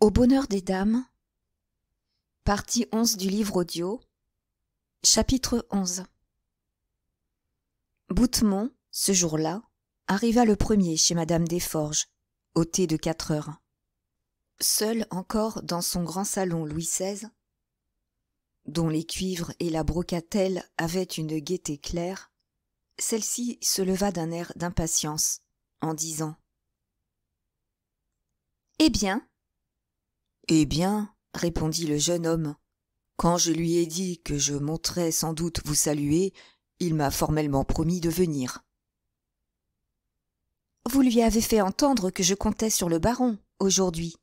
Au bonheur des dames, partie 11 du livre audio, chapitre 11. Boutemont, ce jour-là, arriva le premier chez Madame Desforges, au thé de quatre heures. Seul encore dans son grand salon Louis XVI, dont les cuivres et la brocatelle avaient une gaieté claire, celle-ci se leva d'un air d'impatience en disant Eh bien, eh bien répondit le jeune homme quand je lui ai dit que je montrais sans doute vous saluer il m'a formellement promis de venir vous lui avez fait entendre que je comptais sur le baron aujourd'hui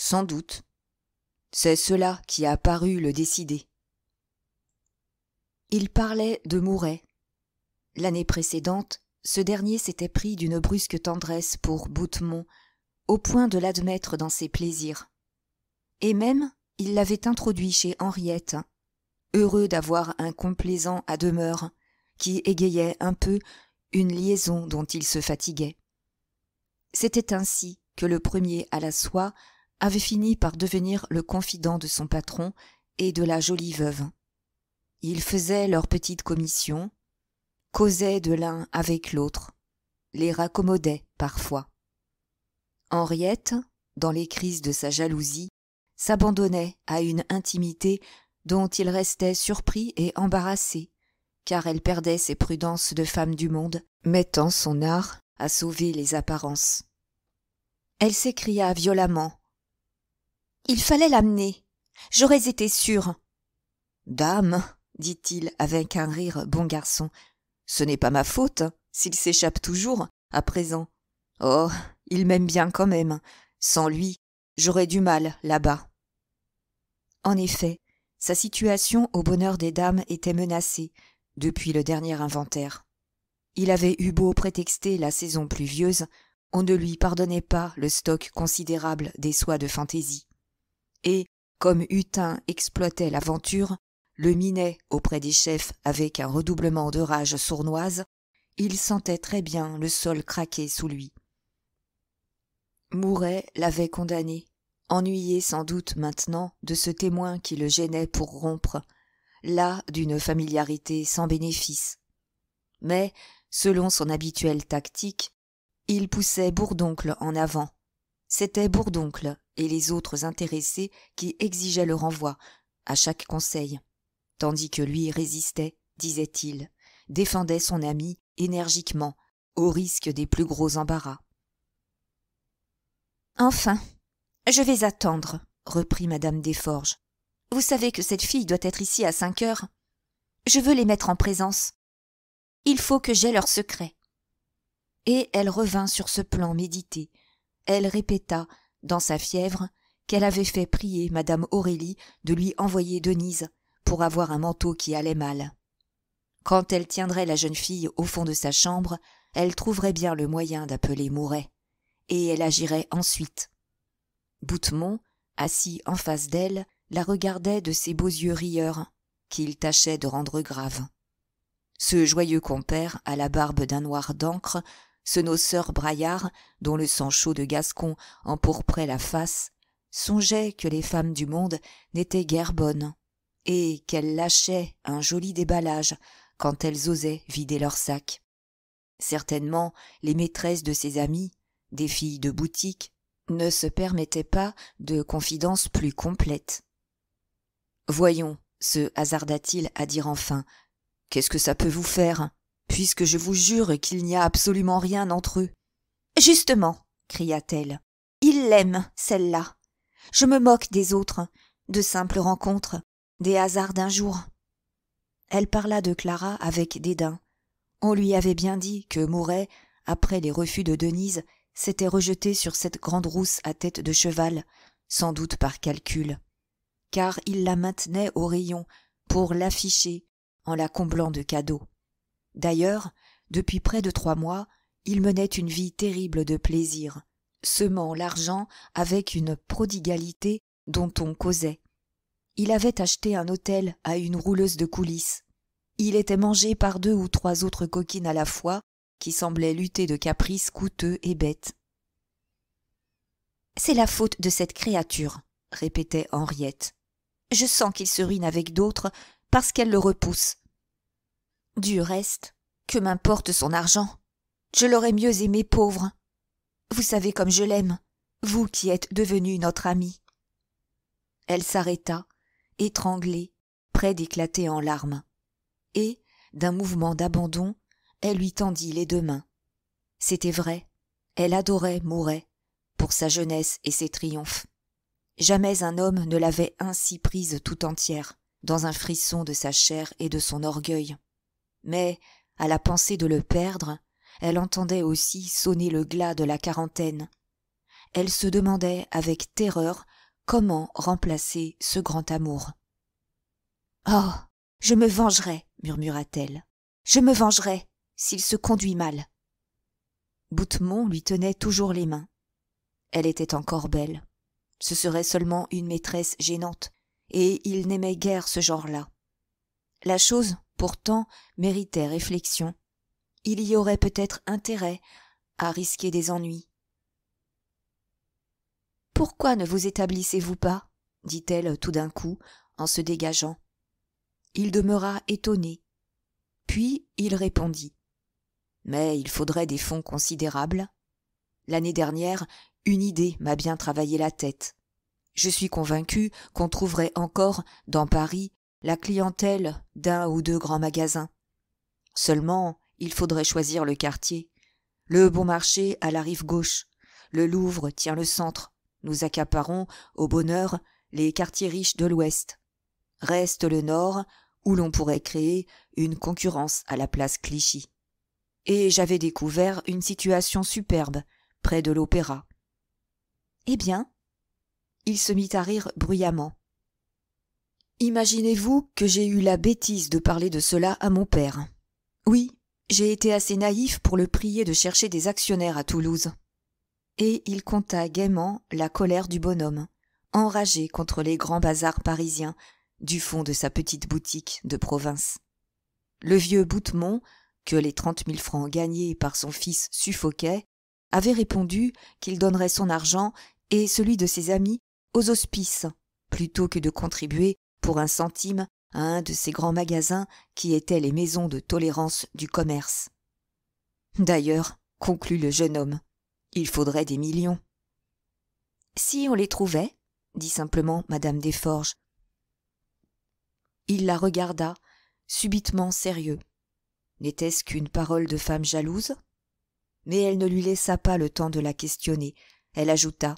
sans doute c'est cela qui a paru le décider il parlait de mouret l'année précédente ce dernier s'était pris d'une brusque tendresse pour boutemont au point de l'admettre dans ses plaisirs et même il l'avait introduit chez henriette heureux d'avoir un complaisant à demeure qui égayait un peu une liaison dont il se fatiguait c'était ainsi que le premier à la soie avait fini par devenir le confident de son patron et de la jolie veuve ils faisaient leurs petites commissions causaient de l'un avec l'autre les raccommodaient parfois henriette dans les crises de sa jalousie s'abandonnait à une intimité dont il restait surpris et embarrassé car elle perdait ses prudences de femme du monde mettant son art à sauver les apparences elle s'écria violemment il fallait l'amener j'aurais été sûre dame dit-il avec un rire bon garçon ce n'est pas ma faute s'il s'échappe toujours à présent oh il m'aime bien quand même sans lui j'aurais du mal là-bas. En effet, sa situation au bonheur des dames était menacée depuis le dernier inventaire. Il avait eu beau prétexter la saison pluvieuse, on ne lui pardonnait pas le stock considérable des soies de fantaisie. Et, comme Hutin exploitait l'aventure, le minait auprès des chefs avec un redoublement de rage sournoise, il sentait très bien le sol craquer sous lui mouret l'avait condamné ennuyé sans doute maintenant de ce témoin qui le gênait pour rompre là d'une familiarité sans bénéfice mais selon son habituelle tactique il poussait bourdoncle en avant c'était bourdoncle et les autres intéressés qui exigeaient le renvoi à chaque conseil tandis que lui résistait disait-il défendait son ami énergiquement au risque des plus gros embarras enfin je vais attendre reprit Madame desforges vous savez que cette fille doit être ici à cinq heures je veux les mettre en présence il faut que j'aie leur secret et elle revint sur ce plan médité elle répéta dans sa fièvre qu'elle avait fait prier madame aurélie de lui envoyer denise pour avoir un manteau qui allait mal quand elle tiendrait la jeune fille au fond de sa chambre elle trouverait bien le moyen d'appeler mouret et elle agirait ensuite. Boutemont, assis en face d'elle, la regardait de ses beaux yeux rieurs, qu'il tâchait de rendre graves. Ce joyeux compère, à la barbe d'un noir d'encre, ce noceur braillard, dont le sang chaud de Gascon empourprait la face, songeait que les femmes du monde n'étaient guère bonnes, et qu'elles lâchaient un joli déballage quand elles osaient vider leur sac. Certainement, les maîtresses de ses amis, des filles de boutique, ne se permettaient pas de confidences plus complètes. Voyons, se hasarda-t-il à dire enfin, qu'est-ce que ça peut vous faire, puisque je vous jure qu'il n'y a absolument rien entre eux. Justement, cria-t-elle, il l'aime, celle-là. Je me moque des autres, de simples rencontres, des hasards d'un jour. Elle parla de Clara avec dédain. On lui avait bien dit que Mouret, après les refus de Denise, s'était rejeté sur cette grande rousse à tête de cheval, sans doute par calcul, car il la maintenait au rayon pour l'afficher en la comblant de cadeaux. D'ailleurs, depuis près de trois mois, il menait une vie terrible de plaisir, semant l'argent avec une prodigalité dont on causait. Il avait acheté un hôtel à une rouleuse de coulisses. Il était mangé par deux ou trois autres coquines à la fois, qui semblait lutter de caprices coûteux et bêtes. C'est la faute de cette créature, répétait Henriette. Je sens qu'il se ruine avec d'autres parce qu'elle le repousse. Du reste, que m'importe son argent Je l'aurais mieux aimé pauvre. Vous savez comme je l'aime, vous qui êtes devenu notre ami. Elle s'arrêta, étranglée, près d'éclater en larmes, et, d'un mouvement d'abandon, elle lui tendit les deux mains. C'était vrai, elle adorait Mouret, pour sa jeunesse et ses triomphes. Jamais un homme ne l'avait ainsi prise tout entière, dans un frisson de sa chair et de son orgueil. Mais, à la pensée de le perdre, elle entendait aussi sonner le glas de la quarantaine. Elle se demandait avec terreur comment remplacer ce grand amour. Oh. Je me vengerai, murmura t-elle. Je me vengerai s'il se conduit mal boutemont lui tenait toujours les mains elle était encore belle ce serait seulement une maîtresse gênante et il n'aimait guère ce genre-là la chose pourtant méritait réflexion il y aurait peut-être intérêt à risquer des ennuis pourquoi ne vous établissez-vous pas dit-elle tout d'un coup en se dégageant il demeura étonné puis il répondit mais il faudrait des fonds considérables. L'année dernière, une idée m'a bien travaillé la tête. Je suis convaincu qu'on trouverait encore, dans Paris, la clientèle d'un ou deux grands magasins. Seulement, il faudrait choisir le quartier. Le bon marché à la rive gauche. Le Louvre tient le centre. Nous accaparons, au bonheur, les quartiers riches de l'ouest. Reste le nord, où l'on pourrait créer une concurrence à la place Clichy et j'avais découvert une situation superbe près de l'opéra eh bien il se mit à rire bruyamment imaginez-vous que j'ai eu la bêtise de parler de cela à mon père oui j'ai été assez naïf pour le prier de chercher des actionnaires à toulouse et il conta gaiement la colère du bonhomme enragé contre les grands bazars parisiens du fond de sa petite boutique de province le vieux boutemont que les trente mille francs gagnés par son fils suffoquaient avait répondu qu'il donnerait son argent et celui de ses amis aux hospices plutôt que de contribuer pour un centime à un de ces grands magasins qui étaient les maisons de tolérance du commerce. D'ailleurs, conclut le jeune homme, il faudrait des millions. Si on les trouvait, dit simplement madame Desforges. Il la regarda, subitement sérieux n'était-ce qu'une parole de femme jalouse mais elle ne lui laissa pas le temps de la questionner elle ajouta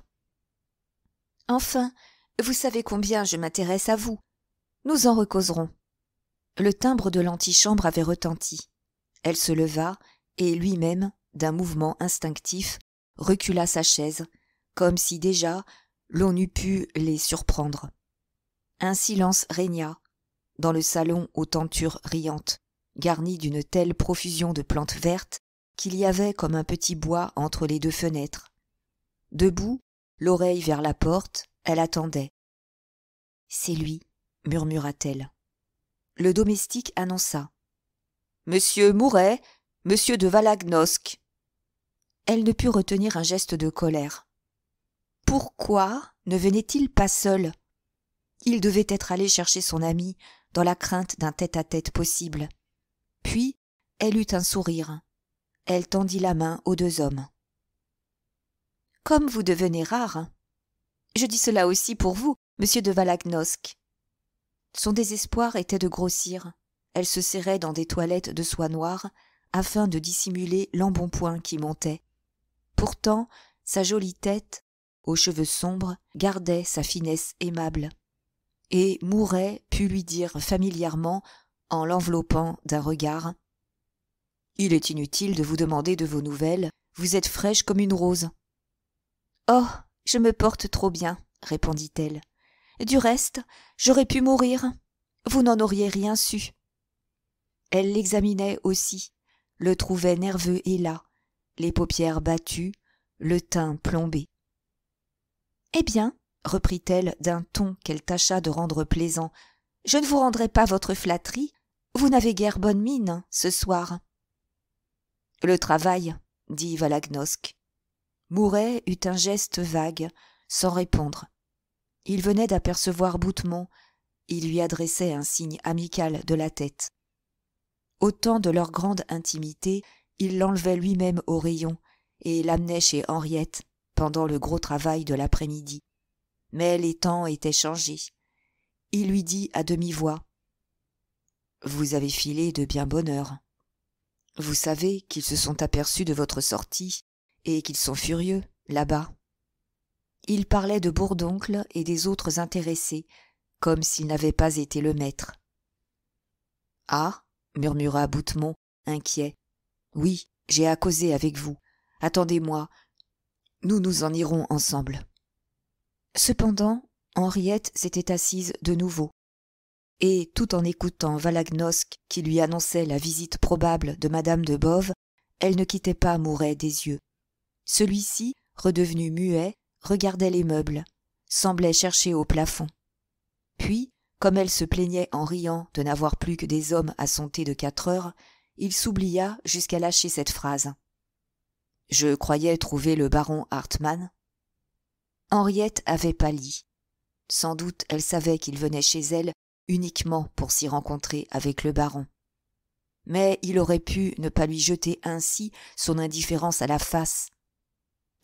enfin vous savez combien je m'intéresse à vous nous en recauserons le timbre de l'antichambre avait retenti elle se leva et lui-même d'un mouvement instinctif recula sa chaise comme si déjà l'on eût pu les surprendre un silence régna dans le salon aux tentures riantes garni d'une telle profusion de plantes vertes qu'il y avait comme un petit bois entre les deux fenêtres. Debout, l'oreille vers la porte, elle attendait. C'est lui, murmura-t-elle. Le domestique annonça. Monsieur Mouret, monsieur de Valagnosc. Elle ne put retenir un geste de colère. Pourquoi ne venait-il pas seul Il devait être allé chercher son ami dans la crainte d'un tête-à-tête possible puis elle eut un sourire elle tendit la main aux deux hommes comme vous devenez rare hein. je dis cela aussi pour vous monsieur de valagnosc son désespoir était de grossir elle se serrait dans des toilettes de soie noire afin de dissimuler l'embonpoint qui montait pourtant sa jolie tête aux cheveux sombres gardait sa finesse aimable et mouret put lui dire familièrement en l'enveloppant d'un regard. Il est inutile de vous demander de vos nouvelles, vous êtes fraîche comme une rose. Oh. Je me porte trop bien, répondit elle. Du reste, j'aurais pu mourir. Vous n'en auriez rien su. Elle l'examinait aussi, le trouvait nerveux et las, les paupières battues, le teint plombé. Eh bien, reprit-elle d'un ton qu'elle tâcha de rendre plaisant, je ne vous rendrai pas votre flatterie, vous n'avez guère bonne mine, ce soir. Le travail, dit Valagnosc. Mouret eut un geste vague, sans répondre. Il venait d'apercevoir Boutemont. Il lui adressait un signe amical de la tête. Au temps de leur grande intimité, il l'enlevait lui-même au rayon et l'amenait chez Henriette pendant le gros travail de l'après-midi. Mais les temps étaient changés. Il lui dit à demi-voix vous avez filé de bien bonne heure vous savez qu'ils se sont aperçus de votre sortie et qu'ils sont furieux là-bas il parlait de bourdoncle et des autres intéressés comme s'il n'avait pas été le maître ah murmura boutemont inquiet oui j'ai à causer avec vous attendez-moi nous nous en irons ensemble cependant henriette s'était assise de nouveau et tout en écoutant Valagnosc qui lui annonçait la visite probable de madame de Boves, elle ne quittait pas Mouret des yeux. Celui-ci, redevenu muet, regardait les meubles, semblait chercher au plafond. Puis, comme elle se plaignait en riant de n'avoir plus que des hommes à son thé de quatre heures, il s'oublia jusqu'à lâcher cette phrase. Je croyais trouver le baron Hartmann. Henriette avait pâli. Sans doute elle savait qu'il venait chez elle uniquement pour s'y rencontrer avec le baron. Mais il aurait pu ne pas lui jeter ainsi son indifférence à la face.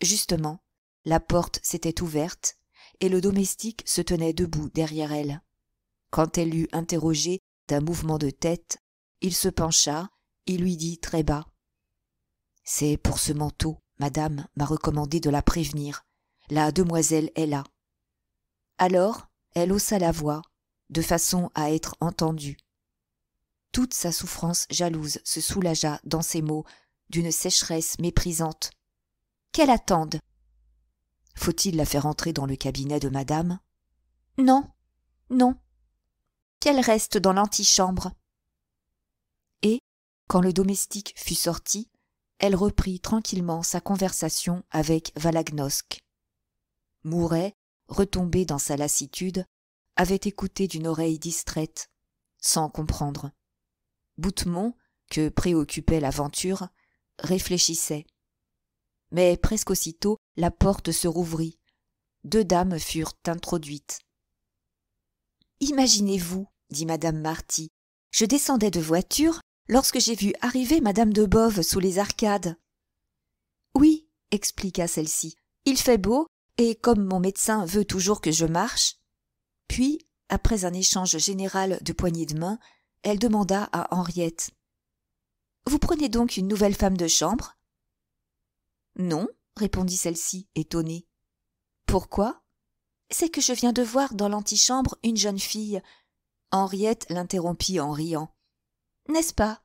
Justement, la porte s'était ouverte, et le domestique se tenait debout derrière elle. Quand elle l'eut interrogé d'un mouvement de tête, il se pencha, et lui dit très bas. C'est pour ce manteau, madame m'a recommandé de la prévenir. La demoiselle est là. Alors, elle haussa la voix, de façon à être entendue. Toute sa souffrance jalouse se soulagea dans ces mots d'une sécheresse méprisante. Qu'elle attende Faut-il la faire entrer dans le cabinet de madame Non, non. Qu'elle reste dans l'antichambre. Et, quand le domestique fut sorti, elle reprit tranquillement sa conversation avec Valagnosc. Mouret, retombé dans sa lassitude, avait écouté d'une oreille distraite, sans comprendre. Boutemont, que préoccupait l'aventure, réfléchissait. Mais presque aussitôt la porte se rouvrit. Deux dames furent introduites. Imaginez-vous, dit madame Marty, je descendais de voiture lorsque j'ai vu arriver madame de Boves sous les arcades. Oui, expliqua celle-ci, il fait beau, et comme mon médecin veut toujours que je marche, puis après un échange général de poignées de main elle demanda à henriette vous prenez donc une nouvelle femme de chambre non répondit celle-ci étonnée pourquoi c'est que je viens de voir dans l'antichambre une jeune fille henriette l'interrompit en riant n'est-ce pas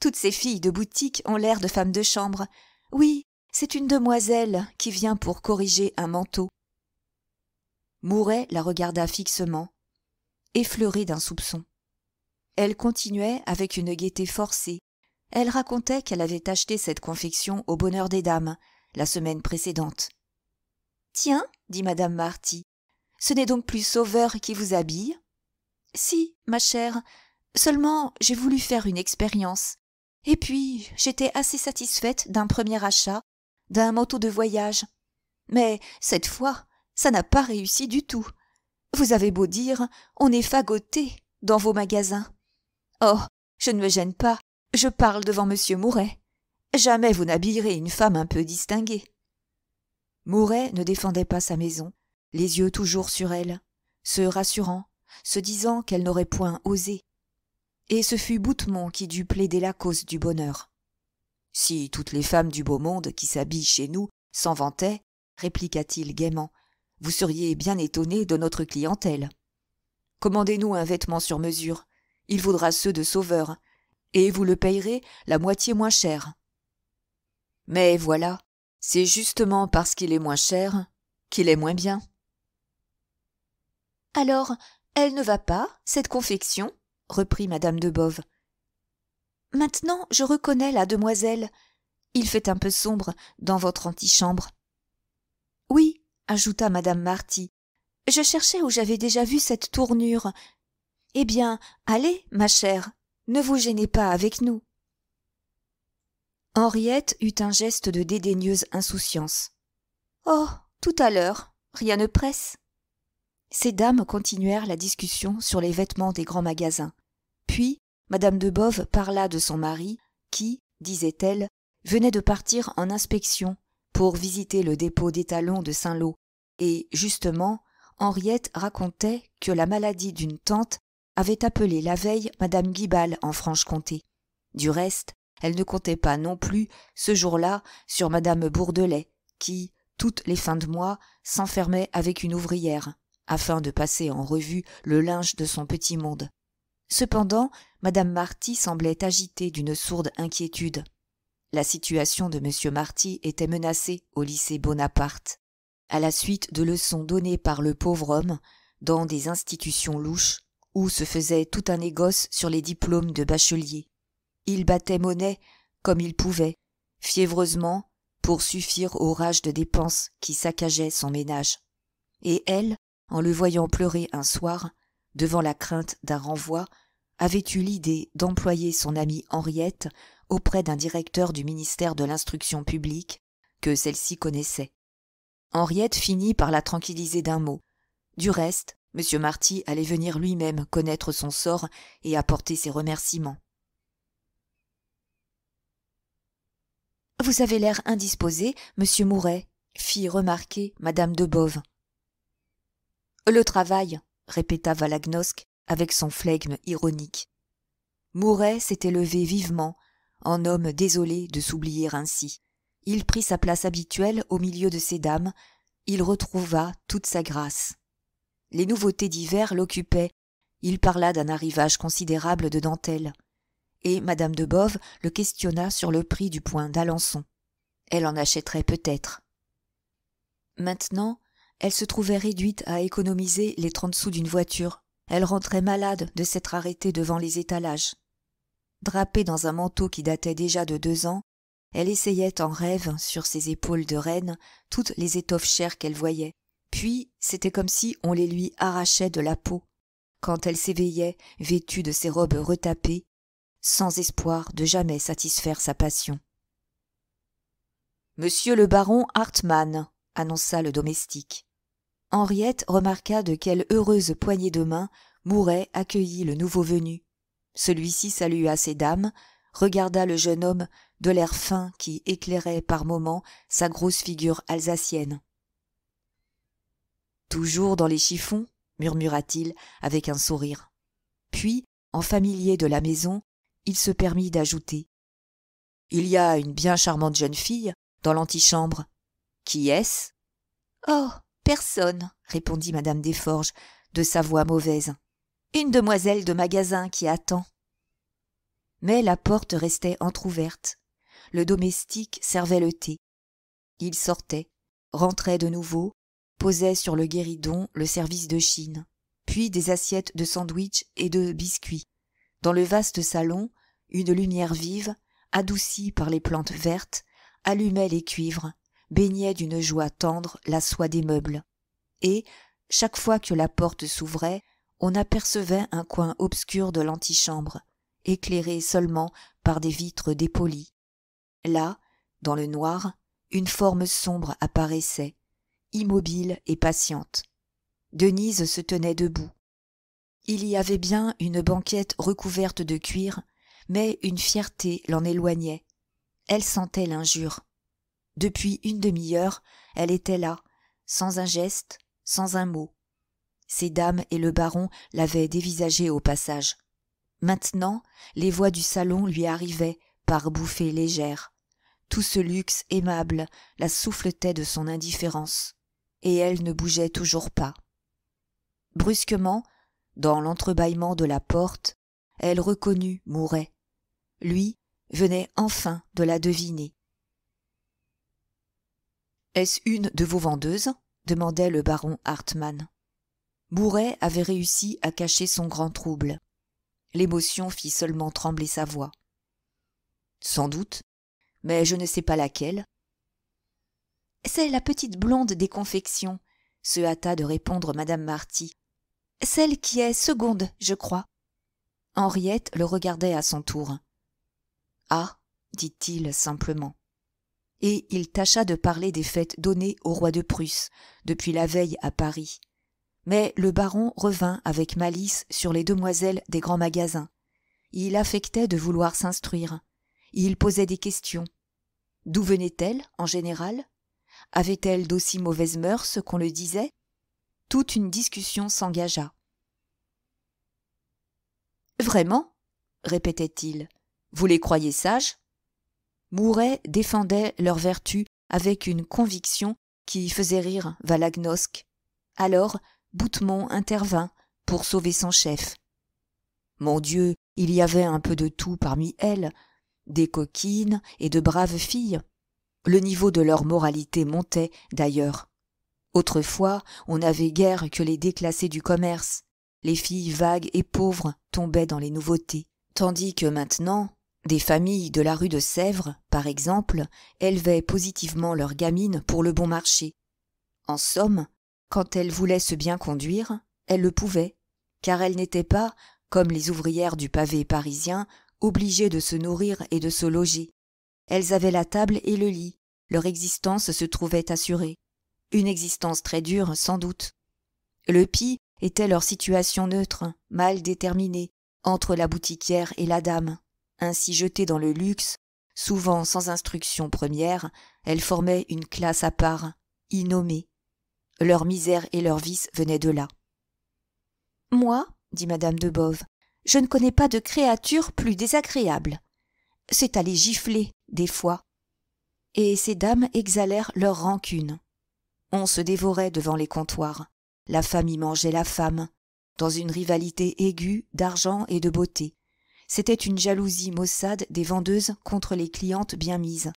toutes ces filles de boutique ont l'air de femmes de chambre oui c'est une demoiselle qui vient pour corriger un manteau mouret la regarda fixement effleurée d'un soupçon elle continuait avec une gaieté forcée elle racontait qu'elle avait acheté cette confection au bonheur des dames la semaine précédente tiens dit madame marty ce n'est donc plus sauveur qui vous habille si ma chère seulement j'ai voulu faire une expérience et puis j'étais assez satisfaite d'un premier achat d'un manteau de voyage mais cette fois ça n'a pas réussi du tout. Vous avez beau dire, on est fagoté dans vos magasins. Oh, je ne me gêne pas, je parle devant Monsieur Mouret. Jamais vous n'habillerez une femme un peu distinguée. Mouret ne défendait pas sa maison, les yeux toujours sur elle, se rassurant, se disant qu'elle n'aurait point osé. Et ce fut Boutemont qui dut plaider la cause du bonheur. Si toutes les femmes du beau monde qui s'habillent chez nous s'en vantaient, répliqua-t-il gaiement, vous seriez bien étonné de notre clientèle. Commandez-nous un vêtement sur mesure. Il vaudra ceux de Sauveur, et vous le payerez la moitié moins cher. Mais voilà, c'est justement parce qu'il est moins cher qu'il est moins bien. Alors, elle ne va pas, cette confection reprit Madame de Bove. Maintenant, je reconnais la demoiselle. Il fait un peu sombre dans votre antichambre. Oui, ajouta madame marty je cherchais où j'avais déjà vu cette tournure eh bien allez ma chère ne vous gênez pas avec nous henriette eut un geste de dédaigneuse insouciance oh tout à l'heure rien ne presse ces dames continuèrent la discussion sur les vêtements des grands magasins puis madame de Boves parla de son mari qui disait-elle venait de partir en inspection pour visiter le dépôt d'étalons de Saint-Lô, et justement, Henriette racontait que la maladie d'une tante avait appelé la veille Madame Guibal en Franche-Comté. Du reste, elle ne comptait pas non plus, ce jour-là, sur Madame Bourdelais, qui, toutes les fins de mois, s'enfermait avec une ouvrière, afin de passer en revue le linge de son petit monde. Cependant, Madame Marty semblait agitée d'une sourde inquiétude. La situation de M. Marty était menacée au lycée Bonaparte, à la suite de leçons données par le pauvre homme dans des institutions louches où se faisait tout un négoce sur les diplômes de bachelier. Il battait monnaie comme il pouvait, fiévreusement, pour suffire aux rages de dépenses qui saccageaient son ménage. Et elle, en le voyant pleurer un soir, devant la crainte d'un renvoi, avait eu l'idée d'employer son amie Henriette auprès d'un directeur du ministère de l'instruction publique que celle-ci connaissait. Henriette finit par la tranquilliser d'un mot. Du reste, M. Marty allait venir lui-même connaître son sort et apporter ses remerciements. Vous avez l'air indisposé, monsieur Mouret, fit remarquer madame de Bove. Le travail, répéta Valagnosc avec son flegme ironique. Mouret s'était levé vivement en homme désolé de s'oublier ainsi il prit sa place habituelle au milieu de ces dames il retrouva toute sa grâce les nouveautés d'hiver l'occupaient il parla d'un arrivage considérable de dentelles et Madame de boves le questionna sur le prix du point d'alençon elle en achèterait peut-être maintenant elle se trouvait réduite à économiser les trente sous d'une voiture elle rentrait malade de s'être arrêtée devant les étalages drapée dans un manteau qui datait déjà de deux ans, elle essayait en rêve, sur ses épaules de reine, toutes les étoffes chères qu'elle voyait. Puis c'était comme si on les lui arrachait de la peau, quand elle s'éveillait, vêtue de ses robes retapées, sans espoir de jamais satisfaire sa passion. Monsieur le baron Hartmann, annonça le domestique. Henriette remarqua de quelle heureuse poignée de main Mouret accueillit le nouveau venu, celui-ci salua ses dames, regarda le jeune homme de l'air fin qui éclairait par moments sa grosse figure alsacienne. Toujours dans les chiffons murmura-t-il avec un sourire. Puis, en familier de la maison, il se permit d'ajouter Il y a une bien charmante jeune fille dans l'antichambre. Qui est-ce Oh, personne, répondit Madame Desforges de sa voix mauvaise une demoiselle de magasin qui attend. Mais la porte restait entr'ouverte. Le domestique servait le thé. Il sortait, rentrait de nouveau, posait sur le guéridon le service de Chine, puis des assiettes de sandwich et de biscuits. Dans le vaste salon, une lumière vive, adoucie par les plantes vertes, allumait les cuivres, baignait d'une joie tendre la soie des meubles. Et, chaque fois que la porte s'ouvrait, on apercevait un coin obscur de l'antichambre éclairé seulement par des vitres dépolies là dans le noir une forme sombre apparaissait immobile et patiente denise se tenait debout il y avait bien une banquette recouverte de cuir mais une fierté l'en éloignait elle sentait l'injure depuis une demi-heure elle était là sans un geste sans un mot ces dames et le baron l'avaient dévisagé au passage maintenant les voix du salon lui arrivaient par bouffées légères tout ce luxe aimable la souffletait de son indifférence et elle ne bougeait toujours pas brusquement dans l'entrebâillement de la porte elle reconnut mouret lui venait enfin de la deviner est-ce une de vos vendeuses demandait le baron hartmann Bourret avait réussi à cacher son grand trouble. L'émotion fit seulement trembler sa voix. Sans doute, mais je ne sais pas laquelle. C'est la petite blonde des confections, se hâta de répondre Madame Marty. Celle qui est seconde, je crois. Henriette le regardait à son tour. Ah, dit-il simplement. Et il tâcha de parler des fêtes données au roi de Prusse depuis la veille à Paris, mais le baron revint avec malice sur les demoiselles des grands magasins. Il affectait de vouloir s'instruire. Il posait des questions. D'où venait-elle, en général Avait-elle d'aussi mauvaises mœurs qu'on le disait Toute une discussion s'engagea. Vraiment répétait-il. Vous les croyez sages Mouret défendait leur vertu avec une conviction qui faisait rire Valagnosc. Alors, Boutemont intervint pour sauver son chef. Mon Dieu, il y avait un peu de tout parmi elles, des coquines et de braves filles. Le niveau de leur moralité montait, d'ailleurs. Autrefois, on n'avait guère que les déclassés du commerce. Les filles vagues et pauvres tombaient dans les nouveautés. Tandis que maintenant, des familles de la rue de Sèvres, par exemple, élevaient positivement leurs gamines pour le bon marché. En somme, quand elle voulait se bien conduire, elle le pouvait, car elle n'était pas, comme les ouvrières du pavé parisien, obligées de se nourrir et de se loger. Elles avaient la table et le lit, leur existence se trouvait assurée. Une existence très dure, sans doute. Le pis était leur situation neutre, mal déterminée, entre la boutiquière et la dame. Ainsi jetées dans le luxe, souvent sans instruction première, elles formaient une classe à part, innommée. Leur misère et leur vice venaient de là. Moi, dit madame de Boves, je ne connais pas de créature plus désagréable. C'est à les gifler, des fois. Et ces dames exhalèrent leur rancune. On se dévorait devant les comptoirs. La y mangeait la femme, dans une rivalité aiguë d'argent et de beauté. C'était une jalousie maussade des vendeuses contre les clientes bien mises.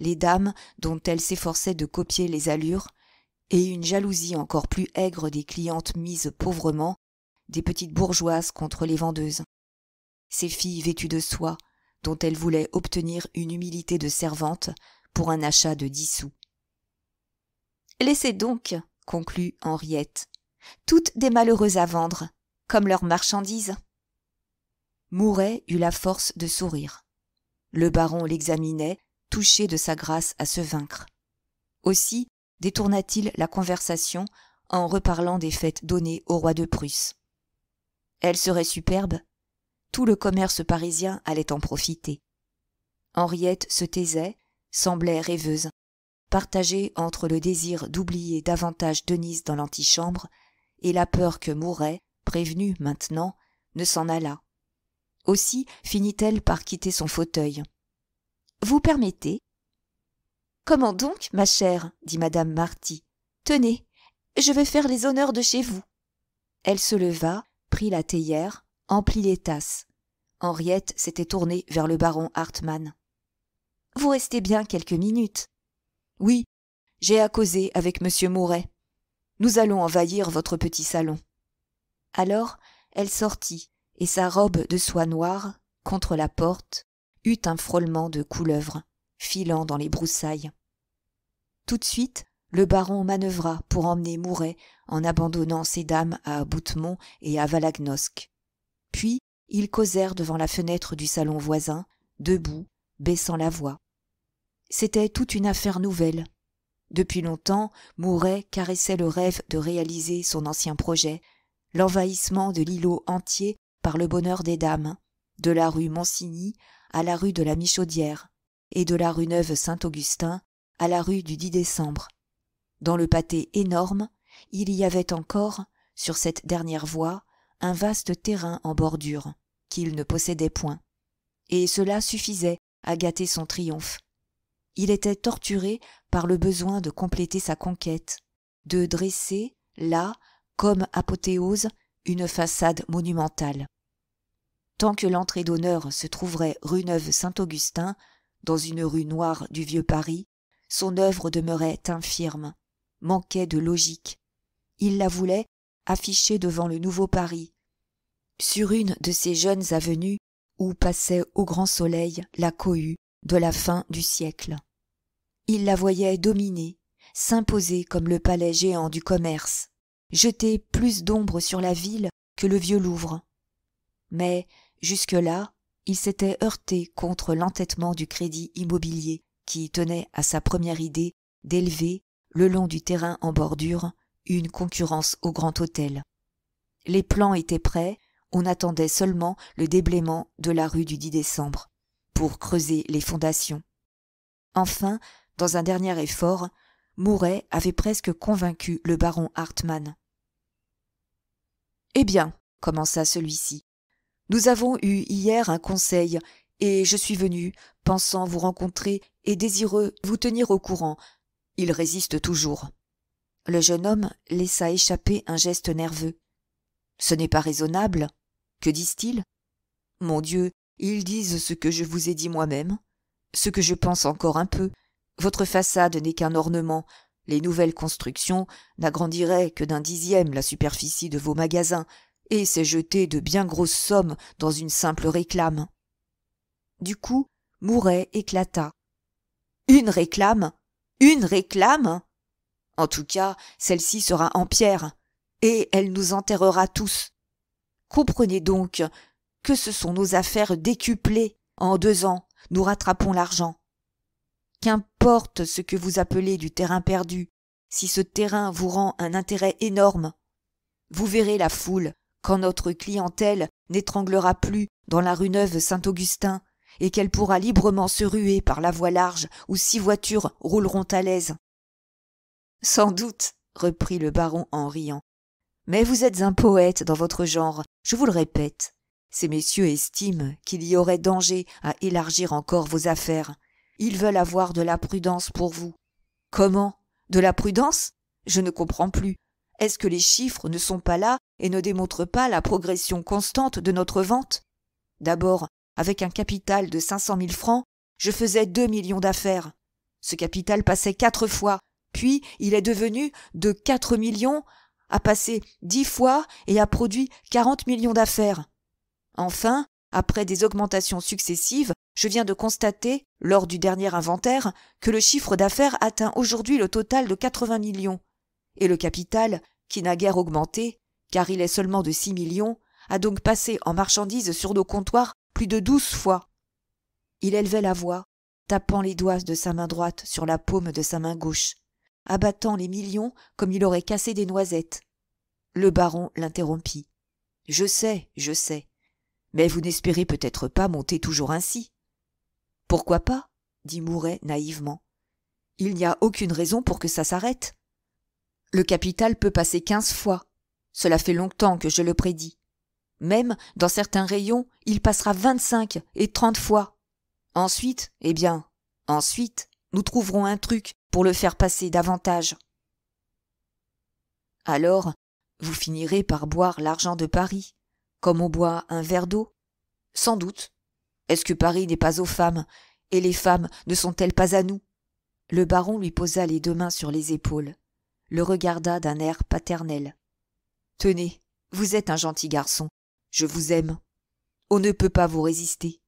Les dames, dont elles s'efforçaient de copier les allures, et une jalousie encore plus aigre des clientes mises pauvrement, des petites bourgeoises contre les vendeuses. Ces filles vêtues de soie, dont elles voulaient obtenir une humilité de servante pour un achat de dix sous. Laissez donc, conclut Henriette, toutes des malheureuses à vendre, comme leurs marchandises. Mouret eut la force de sourire. Le baron l'examinait, touché de sa grâce à se vaincre. Aussi, détourna t il la conversation en reparlant des fêtes données au roi de prusse elle serait superbe tout le commerce parisien allait en profiter henriette se taisait semblait rêveuse partagée entre le désir d'oublier davantage denise dans l'antichambre et la peur que mouret prévenu maintenant ne s'en allât aussi finit elle par quitter son fauteuil vous permettez Comment donc, ma chère dit madame Marty. Tenez, je vais faire les honneurs de chez vous. Elle se leva, prit la théière, emplit les tasses. Henriette s'était tournée vers le baron Hartmann. Vous restez bien quelques minutes. Oui, j'ai à causer avec monsieur Mouret. Nous allons envahir votre petit salon. Alors, elle sortit, et sa robe de soie noire, contre la porte, eut un frôlement de couleuvre filant dans les broussailles. Tout de suite, le baron manœuvra pour emmener Mouret en abandonnant ses dames à Boutemont et à Valagnosc. Puis ils causèrent devant la fenêtre du salon voisin, debout, baissant la voix. C'était toute une affaire nouvelle. Depuis longtemps, Mouret caressait le rêve de réaliser son ancien projet, l'envahissement de l'îlot entier par le bonheur des dames, de la rue Monsigny à la rue de la Michaudière, et de la rue Neuve Saint-Augustin à la rue du 10 décembre. Dans le pâté énorme, il y avait encore, sur cette dernière voie, un vaste terrain en bordure, qu'il ne possédait point. Et cela suffisait à gâter son triomphe. Il était torturé par le besoin de compléter sa conquête, de dresser, là, comme apothéose, une façade monumentale. Tant que l'entrée d'honneur se trouverait rue Neuve Saint-Augustin, dans une rue noire du vieux Paris, son œuvre demeurait infirme, manquait de logique. Il la voulait afficher devant le nouveau Paris, sur une de ces jeunes avenues où passait au grand soleil la cohue de la fin du siècle. Il la voyait dominer, s'imposer comme le palais géant du commerce, jeter plus d'ombre sur la ville que le vieux Louvre. Mais, jusque-là, il s'était heurté contre l'entêtement du crédit immobilier qui tenait à sa première idée d'élever, le long du terrain en bordure, une concurrence au grand hôtel. Les plans étaient prêts, on attendait seulement le déblaiement de la rue du 10 décembre pour creuser les fondations. Enfin, dans un dernier effort, Mouret avait presque convaincu le baron Hartmann. Eh bien, commença celui-ci, nous avons eu hier un conseil, et je suis venu, pensant vous rencontrer et désireux vous tenir au courant. Il résiste toujours. Le jeune homme laissa échapper un geste nerveux. Ce n'est pas raisonnable. Que disent-ils Mon Dieu, ils disent ce que je vous ai dit moi-même, ce que je pense encore un peu. Votre façade n'est qu'un ornement. Les nouvelles constructions n'agrandiraient que d'un dixième la superficie de vos magasins et s'est jeté de bien grosses sommes dans une simple réclame. Du coup, Mouret éclata. Une réclame Une réclame En tout cas, celle-ci sera en pierre, et elle nous enterrera tous. Comprenez donc que ce sont nos affaires décuplées. En deux ans, nous rattrapons l'argent. Qu'importe ce que vous appelez du terrain perdu, si ce terrain vous rend un intérêt énorme. Vous verrez la foule quand notre clientèle n'étranglera plus dans la rue Neuve Saint-Augustin et qu'elle pourra librement se ruer par la voie large où six voitures rouleront à l'aise. Sans doute, reprit le baron en riant. Mais vous êtes un poète dans votre genre, je vous le répète. Ces messieurs estiment qu'il y aurait danger à élargir encore vos affaires. Ils veulent avoir de la prudence pour vous. Comment De la prudence Je ne comprends plus. Est-ce que les chiffres ne sont pas là et ne démontrent pas la progression constante de notre vente D'abord, avec un capital de 500 000 francs, je faisais 2 millions d'affaires. Ce capital passait quatre fois, puis il est devenu de 4 millions a passé 10 fois et a produit 40 millions d'affaires. Enfin, après des augmentations successives, je viens de constater, lors du dernier inventaire, que le chiffre d'affaires atteint aujourd'hui le total de 80 millions, et le capital, qui n'a guère augmenté, car il est seulement de six millions, a donc passé en marchandises sur nos comptoirs plus de douze fois. Il élevait la voix, tapant les doigts de sa main droite sur la paume de sa main gauche, abattant les millions comme il aurait cassé des noisettes. Le baron l'interrompit. Je sais, je sais. Mais vous n'espérez peut-être pas monter toujours ainsi. Pourquoi pas? dit Mouret naïvement. Il n'y a aucune raison pour que ça s'arrête. Le capital peut passer quinze fois. Cela fait longtemps que je le prédis. Même, dans certains rayons, il passera vingt-cinq et trente fois. Ensuite, eh bien, ensuite, nous trouverons un truc pour le faire passer davantage. Alors, vous finirez par boire l'argent de Paris, comme on boit un verre d'eau. Sans doute. Est-ce que Paris n'est pas aux femmes, et les femmes ne sont-elles pas à nous Le baron lui posa les deux mains sur les épaules le regarda d'un air paternel. Tenez, vous êtes un gentil garçon, je vous aime. On ne peut pas vous résister.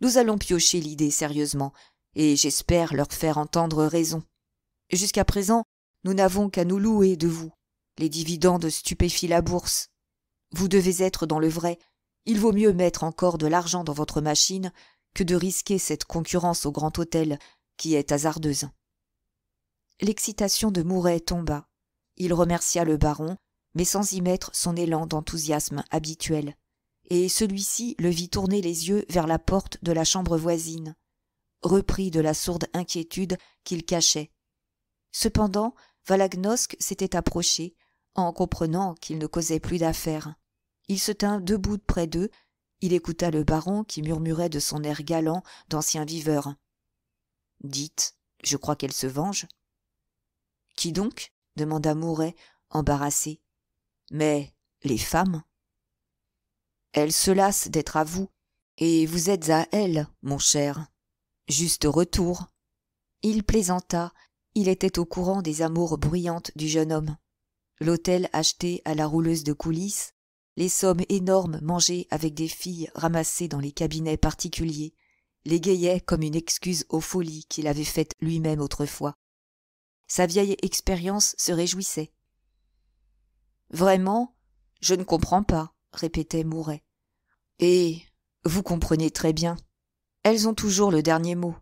Nous allons piocher l'idée sérieusement, et j'espère leur faire entendre raison. Jusqu'à présent, nous n'avons qu'à nous louer de vous. Les dividendes stupéfient la bourse. Vous devez être dans le vrai. Il vaut mieux mettre encore de l'argent dans votre machine que de risquer cette concurrence au grand hôtel qui est hasardeuse l'excitation de mouret tomba il remercia le baron mais sans y mettre son élan d'enthousiasme habituel et celui-ci le vit tourner les yeux vers la porte de la chambre voisine repris de la sourde inquiétude qu'il cachait cependant valagnosc s'était approché en comprenant qu'il ne causait plus d'affaires il se tint debout près d'eux il écouta le baron qui murmurait de son air galant d'ancien viveur dites je crois qu'elle se venge qui donc demanda Mouret, embarrassé. Mais les femmes Elles se lassent d'être à vous, et vous êtes à elles, mon cher. Juste retour. Il plaisanta, il était au courant des amours bruyantes du jeune homme. L'hôtel acheté à la rouleuse de coulisses, les sommes énormes mangées avec des filles ramassées dans les cabinets particuliers, l'égayaient comme une excuse aux folies qu'il avait faites lui-même autrefois. Sa vieille expérience se réjouissait. Vraiment, je ne comprends pas, répétait Mouret. Et vous comprenez très bien. Elles ont toujours le dernier mot.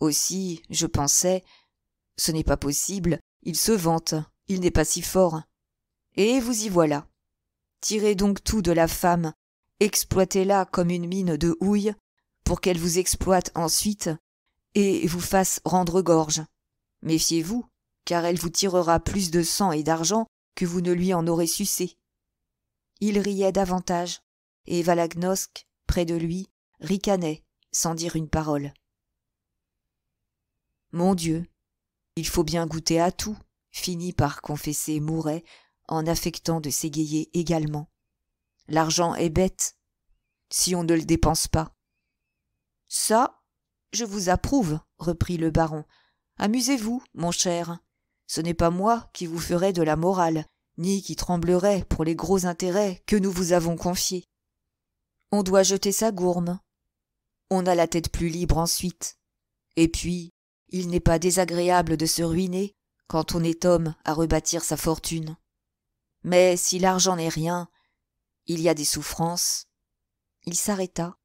Aussi, je pensais ce n'est pas possible, il se vante, il n'est pas si fort. Et vous y voilà. Tirez donc tout de la femme, exploitez-la comme une mine de houille, pour qu'elle vous exploite ensuite et vous fasse rendre gorge. Méfiez-vous, car elle vous tirera plus de sang et d'argent que vous ne lui en aurez sucé. Il riait davantage, et Valagnosc, près de lui, ricanait, sans dire une parole. Mon Dieu, il faut bien goûter à tout, finit par confesser Mouret en affectant de s'égayer également. L'argent est bête, si on ne le dépense pas. Ça, je vous approuve, reprit le baron, amusez-vous mon cher ce n'est pas moi qui vous ferai de la morale ni qui tremblerai pour les gros intérêts que nous vous avons confiés on doit jeter sa gourme on a la tête plus libre ensuite et puis il n'est pas désagréable de se ruiner quand on est homme à rebâtir sa fortune mais si l'argent n'est rien il y a des souffrances il s'arrêta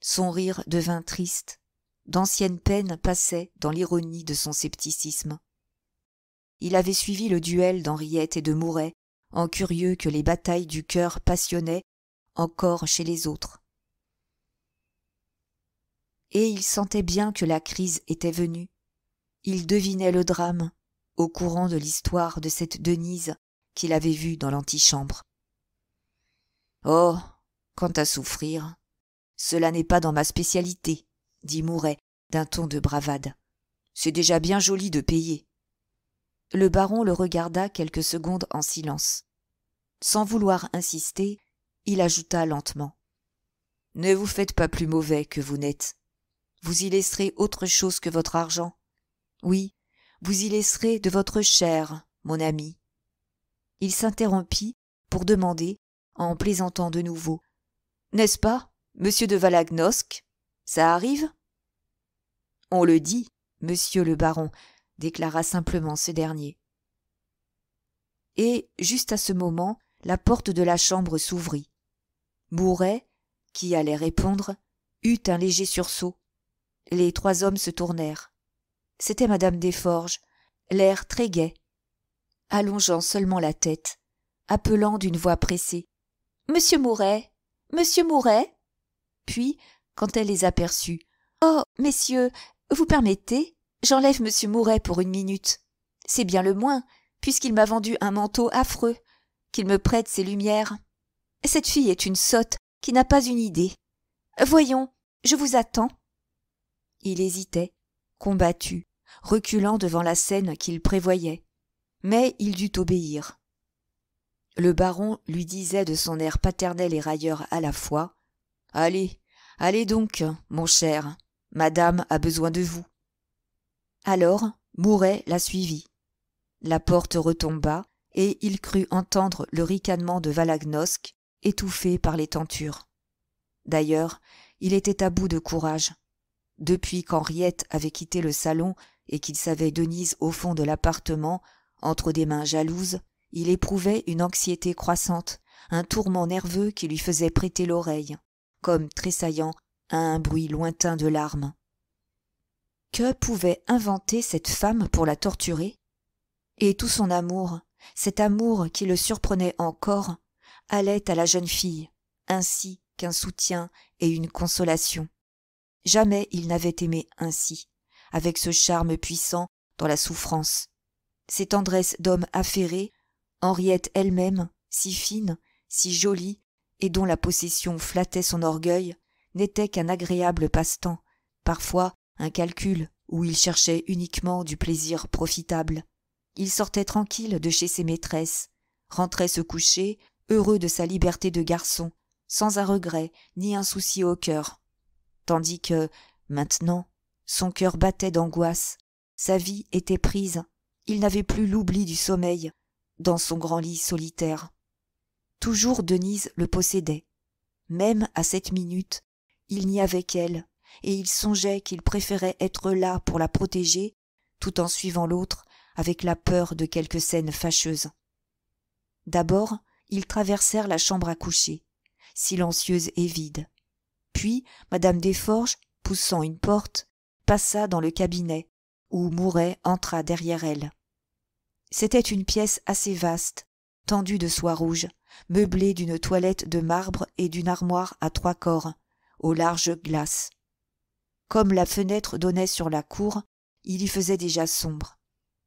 son rire devint triste d'anciennes peines passaient dans l'ironie de son scepticisme il avait suivi le duel d'henriette et de mouret en curieux que les batailles du cœur passionnaient encore chez les autres et il sentait bien que la crise était venue il devinait le drame au courant de l'histoire de cette denise qu'il avait vue dans l'antichambre oh quant à souffrir cela n'est pas dans ma spécialité dit Mouret d'un ton de bravade. C'est déjà bien joli de payer. Le baron le regarda quelques secondes en silence. Sans vouloir insister, il ajouta lentement. Ne vous faites pas plus mauvais que vous n'êtes. Vous y laisserez autre chose que votre argent. Oui, vous y laisserez de votre chair, mon ami. Il s'interrompit pour demander, en plaisantant de nouveau. N'est-ce pas, monsieur de Valagnosc ça arrive On le dit, monsieur le baron, déclara simplement ce dernier. Et, juste à ce moment, la porte de la chambre s'ouvrit. Mouret, qui allait répondre, eut un léger sursaut. Les trois hommes se tournèrent. C'était madame Desforges, l'air très gai, allongeant seulement la tête, appelant d'une voix pressée. Monsieur Mouret. Monsieur Mouret. Puis, quand elle les aperçut. Oh. Messieurs, vous permettez? J'enlève monsieur Mouret pour une minute. C'est bien le moins, puisqu'il m'a vendu un manteau affreux, qu'il me prête ses lumières. Cette fille est une sotte qui n'a pas une idée. Voyons, je vous attends. Il hésitait, combattu, reculant devant la scène qu'il prévoyait. Mais il dut obéir. Le baron lui disait de son air paternel et railleur à la fois Allez, Allez donc, mon cher, madame a besoin de vous. Alors, Mouret la suivit. La porte retomba, et il crut entendre le ricanement de Valagnosc, étouffé par les tentures. D'ailleurs, il était à bout de courage. Depuis qu'Henriette avait quitté le salon et qu'il savait Denise au fond de l'appartement, entre des mains jalouses, il éprouvait une anxiété croissante, un tourment nerveux qui lui faisait prêter l'oreille comme tressaillant à un bruit lointain de larmes que pouvait inventer cette femme pour la torturer et tout son amour cet amour qui le surprenait encore allait à la jeune fille ainsi qu'un soutien et une consolation jamais il n'avait aimé ainsi avec ce charme puissant dans la souffrance ces tendresses d'homme affairé henriette elle-même si fine si jolie et dont la possession flattait son orgueil, n'était qu'un agréable passe-temps, parfois un calcul où il cherchait uniquement du plaisir profitable. Il sortait tranquille de chez ses maîtresses, rentrait se coucher, heureux de sa liberté de garçon, sans un regret ni un souci au cœur. Tandis que, maintenant, son cœur battait d'angoisse, sa vie était prise, il n'avait plus l'oubli du sommeil, dans son grand lit solitaire. Toujours Denise le possédait. Même à cette minute, il n'y avait qu'elle, et il songeait qu'il préférait être là pour la protéger, tout en suivant l'autre, avec la peur de quelque scène fâcheuse. D'abord, ils traversèrent la chambre à coucher, silencieuse et vide. Puis, Madame Desforges, poussant une porte, passa dans le cabinet, où Mouret entra derrière elle. C'était une pièce assez vaste, tendu de soie rouge, meublé d'une toilette de marbre et d'une armoire à trois corps, aux larges glaces. Comme la fenêtre donnait sur la cour, il y faisait déjà sombre,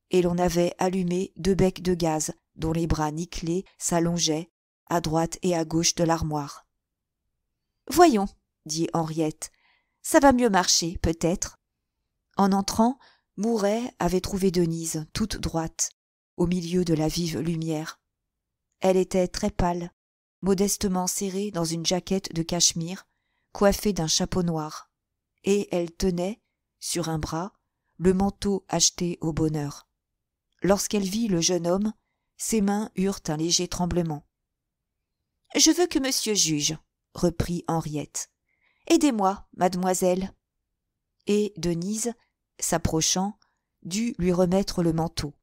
et l'on avait allumé deux becs de gaz dont les bras nickelés s'allongeaient, à droite et à gauche de l'armoire. Voyons, dit Henriette, ça va mieux marcher, peut-être. En entrant, Mouret avait trouvé Denise, toute droite, au milieu de la vive lumière. Elle était très pâle, modestement serrée dans une jaquette de cachemire, coiffée d'un chapeau noir, et elle tenait, sur un bras, le manteau acheté au bonheur. Lorsqu'elle vit le jeune homme, ses mains eurent un léger tremblement. Je veux que monsieur juge, reprit Henriette. Aidez-moi, mademoiselle. Et Denise, s'approchant, dut lui remettre le manteau.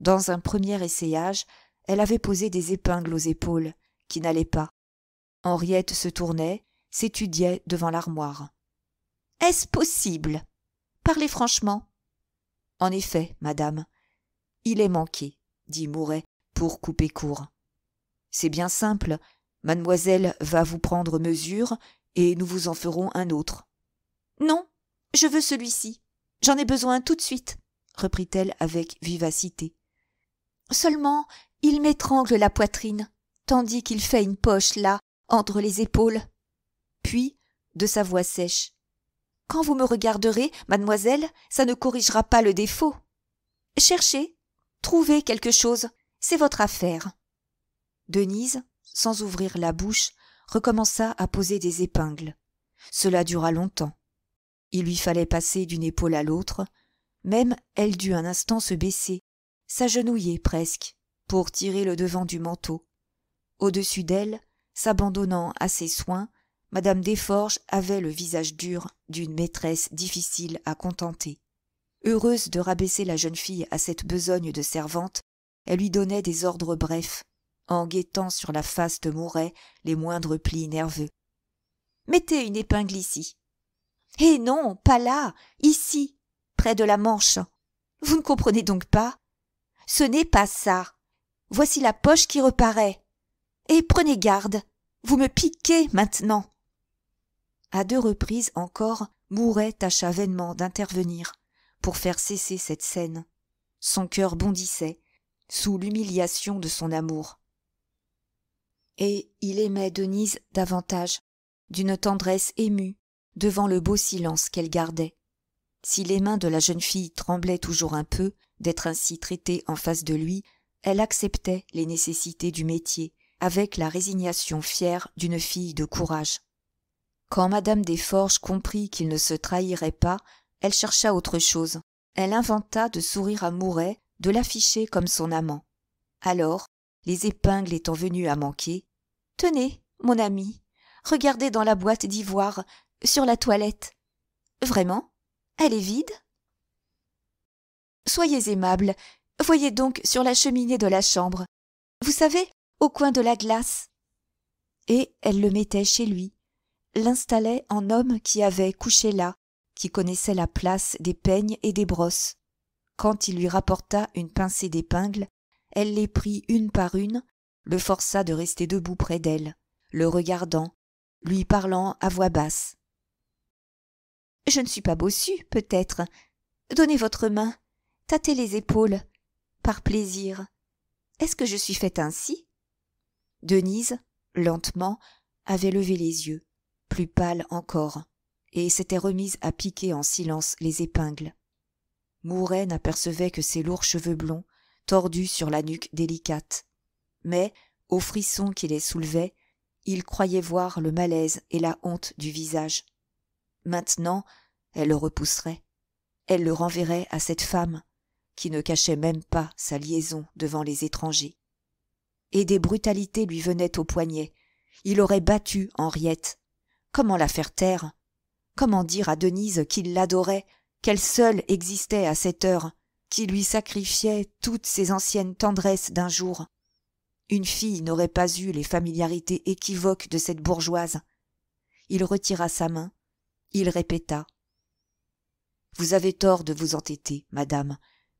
Dans un premier essayage, elle avait posé des épingles aux épaules qui n'allaient pas henriette se tournait s'étudiait devant l'armoire est-ce possible parlez franchement en effet madame il est manqué dit mouret pour couper court c'est bien simple mademoiselle va vous prendre mesure et nous vous en ferons un autre non je veux celui-ci j'en ai besoin tout de suite reprit-elle avec vivacité seulement il m'étrangle la poitrine, tandis qu'il fait une poche là, entre les épaules. Puis, de sa voix sèche. Quand vous me regarderez, mademoiselle, ça ne corrigera pas le défaut. Cherchez, trouvez quelque chose, c'est votre affaire. Denise, sans ouvrir la bouche, recommença à poser des épingles. Cela dura longtemps. Il lui fallait passer d'une épaule à l'autre. Même elle dut un instant se baisser, s'agenouiller presque pour tirer le devant du manteau. Au-dessus d'elle, s'abandonnant à ses soins, Madame Desforges avait le visage dur d'une maîtresse difficile à contenter. Heureuse de rabaisser la jeune fille à cette besogne de servante, elle lui donnait des ordres brefs, en guettant sur la face de Mouret les moindres plis nerveux. Mettez une épingle ici. Eh non, pas là, ici, près de la manche. Vous ne comprenez donc pas Ce n'est pas ça voici la poche qui reparaît. Et prenez garde, vous me piquez maintenant. À deux reprises encore, Mouret tâcha vainement d'intervenir pour faire cesser cette scène. Son cœur bondissait sous l'humiliation de son amour. Et il aimait Denise davantage, d'une tendresse émue, devant le beau silence qu'elle gardait. Si les mains de la jeune fille tremblaient toujours un peu d'être ainsi traitée en face de lui, elle acceptait les nécessités du métier avec la résignation fière d'une fille de courage quand Madame desforges comprit qu'il ne se trahirait pas elle chercha autre chose elle inventa de sourire à mouret de l'afficher comme son amant alors les épingles étant venues à manquer tenez mon ami regardez dans la boîte d'ivoire sur la toilette vraiment elle est vide soyez aimable Voyez donc sur la cheminée de la chambre. Vous savez, au coin de la glace. Et elle le mettait chez lui, l'installait en homme qui avait couché là, qui connaissait la place des peignes et des brosses. Quand il lui rapporta une pincée d'épingles, elle les prit une par une, le força de rester debout près d'elle, le regardant, lui parlant à voix basse. Je ne suis pas bossu, peut-être. Donnez votre main, tâtez les épaules, par plaisir. Est-ce que je suis faite ainsi Denise, lentement, avait levé les yeux, plus pâle encore, et s'était remise à piquer en silence les épingles. Mouret n'apercevait que ses lourds cheveux blonds, tordus sur la nuque délicate. Mais, au frisson qui les soulevait, il croyait voir le malaise et la honte du visage. Maintenant, elle le repousserait. Elle le renverrait à cette femme, qui ne cachait même pas sa liaison devant les étrangers. Et des brutalités lui venaient au poignet. Il aurait battu Henriette. Comment la faire taire Comment dire à Denise qu'il l'adorait, qu'elle seule existait à cette heure, qui lui sacrifiait toutes ses anciennes tendresses d'un jour Une fille n'aurait pas eu les familiarités équivoques de cette bourgeoise. Il retira sa main. Il répéta. Vous avez tort de vous entêter, madame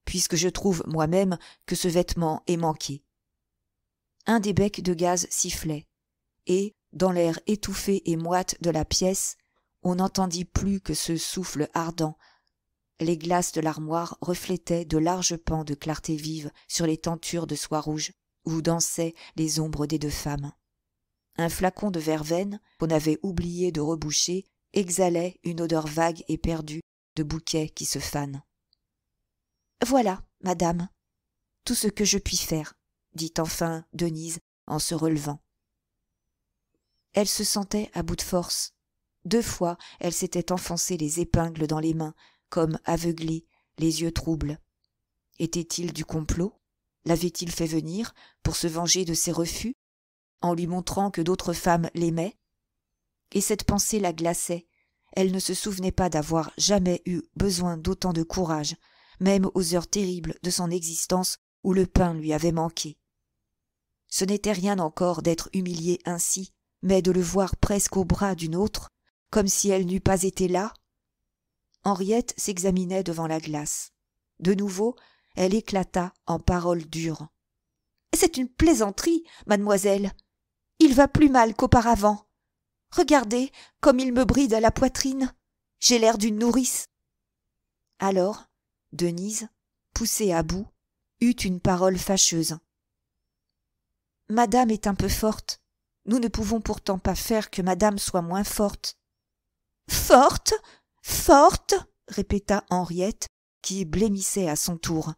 puisque je trouve moi-même que ce vêtement est manqué. Un des becs de gaz sifflait, et, dans l'air étouffé et moite de la pièce, on n'entendit plus que ce souffle ardent. Les glaces de l'armoire reflétaient de larges pans de clarté vive sur les tentures de soie rouge où dansaient les ombres des deux femmes. Un flacon de verveine qu'on avait oublié de reboucher exhalait une odeur vague et perdue de bouquets qui se fanent. Voilà, madame, tout ce que je puis faire, dit enfin Denise en se relevant. Elle se sentait à bout de force. Deux fois elle s'était enfoncée les épingles dans les mains, comme aveuglée, les yeux troubles. Était-il du complot L'avait-il fait venir pour se venger de ses refus, en lui montrant que d'autres femmes l'aimaient Et cette pensée la glaçait. Elle ne se souvenait pas d'avoir jamais eu besoin d'autant de courage, même aux heures terribles de son existence où le pain lui avait manqué. Ce n'était rien encore d'être humilié ainsi, mais de le voir presque au bras d'une autre, comme si elle n'eût pas été là. Henriette s'examinait devant la glace. De nouveau, elle éclata en paroles dures. C'est une plaisanterie, mademoiselle. Il va plus mal qu'auparavant. Regardez comme il me bride à la poitrine. J'ai l'air d'une nourrice. Alors, Denise, poussée à bout, eut une parole fâcheuse. Madame est un peu forte. Nous ne pouvons pourtant pas faire que madame soit moins forte. Forte Forte répéta Henriette, qui blêmissait à son tour.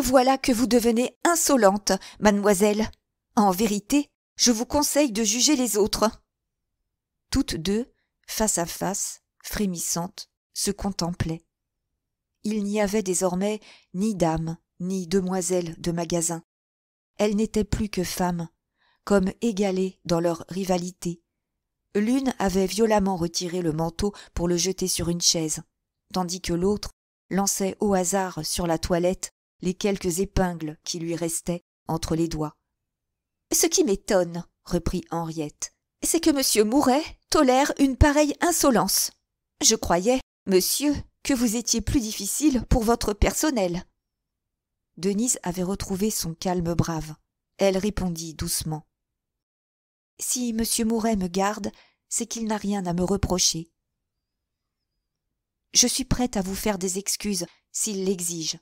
Voilà que vous devenez insolente, mademoiselle. En vérité, je vous conseille de juger les autres. Toutes deux, face à face, frémissantes, se contemplaient il n'y avait désormais ni dame ni demoiselle de magasin elles n'étaient plus que femmes comme égalées dans leur rivalité l'une avait violemment retiré le manteau pour le jeter sur une chaise tandis que l'autre lançait au hasard sur la toilette les quelques épingles qui lui restaient entre les doigts ce qui m'étonne reprit henriette c'est que m mouret tolère une pareille insolence je croyais monsieur que vous étiez plus difficile pour votre personnel. Denise avait retrouvé son calme brave. Elle répondit doucement. Si monsieur Mouret me garde, c'est qu'il n'a rien à me reprocher. Je suis prête à vous faire des excuses s'il l'exige.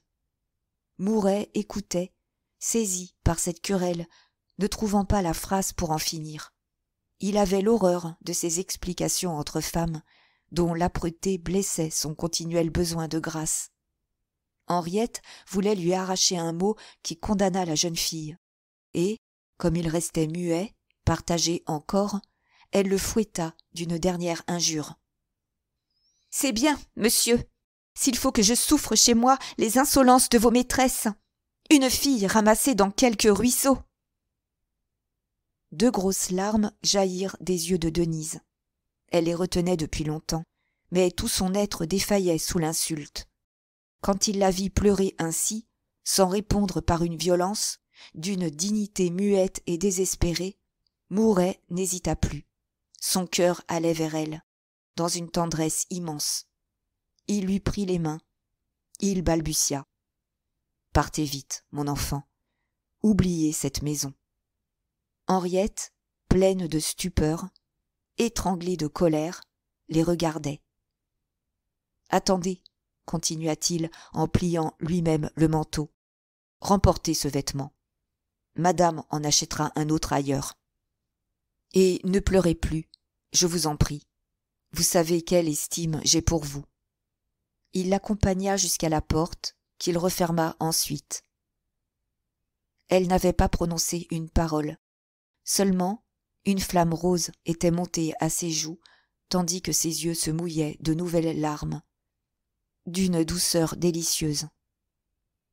Mouret écoutait, saisi par cette querelle, ne trouvant pas la phrase pour en finir. Il avait l'horreur de ces explications entre femmes dont l'âpreté blessait son continuel besoin de grâce. Henriette voulait lui arracher un mot qui condamna la jeune fille, et, comme il restait muet, partagé encore, elle le fouetta d'une dernière injure. C'est bien, monsieur, s'il faut que je souffre chez moi les insolences de vos maîtresses. Une fille ramassée dans quelque ruisseau. Deux grosses larmes jaillirent des yeux de Denise elle les retenait depuis longtemps mais tout son être défaillait sous l'insulte quand il la vit pleurer ainsi sans répondre par une violence d'une dignité muette et désespérée mouret n'hésita plus son cœur allait vers elle dans une tendresse immense il lui prit les mains il balbutia partez vite mon enfant oubliez cette maison henriette pleine de stupeur étranglé de colère, les regardait. Attendez, continua-t-il en pliant lui-même le manteau. Remportez ce vêtement. Madame en achètera un autre ailleurs. Et ne pleurez plus, je vous en prie. Vous savez quelle estime j'ai pour vous. Il l'accompagna jusqu'à la porte, qu'il referma ensuite. Elle n'avait pas prononcé une parole. Seulement, une flamme rose était montée à ses joues, tandis que ses yeux se mouillaient de nouvelles larmes, d'une douceur délicieuse.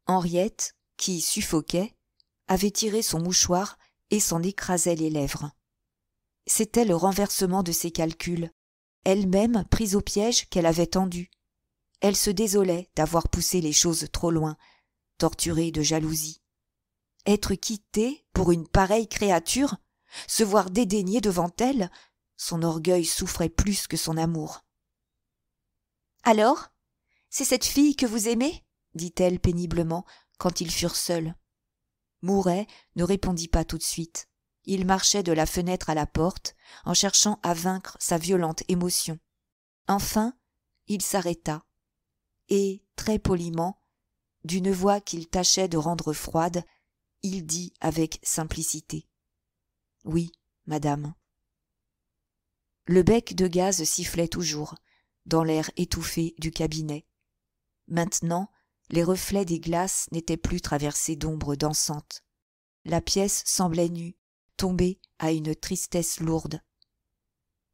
Henriette, qui suffoquait, avait tiré son mouchoir et s'en écrasait les lèvres. C'était le renversement de ses calculs, elle-même prise au piège qu'elle avait tendu. Elle se désolait d'avoir poussé les choses trop loin, torturée de jalousie. Être quittée pour une pareille créature se voir dédaigné devant elle, son orgueil souffrait plus que son amour. Alors C'est cette fille que vous aimez dit-elle péniblement quand ils furent seuls. Mouret ne répondit pas tout de suite. Il marchait de la fenêtre à la porte en cherchant à vaincre sa violente émotion. Enfin, il s'arrêta et, très poliment, d'une voix qu'il tâchait de rendre froide, il dit avec simplicité oui, madame. Le bec de gaz sifflait toujours, dans l'air étouffé du cabinet. Maintenant, les reflets des glaces n'étaient plus traversés d'ombres dansantes. La pièce semblait nue, tombée à une tristesse lourde.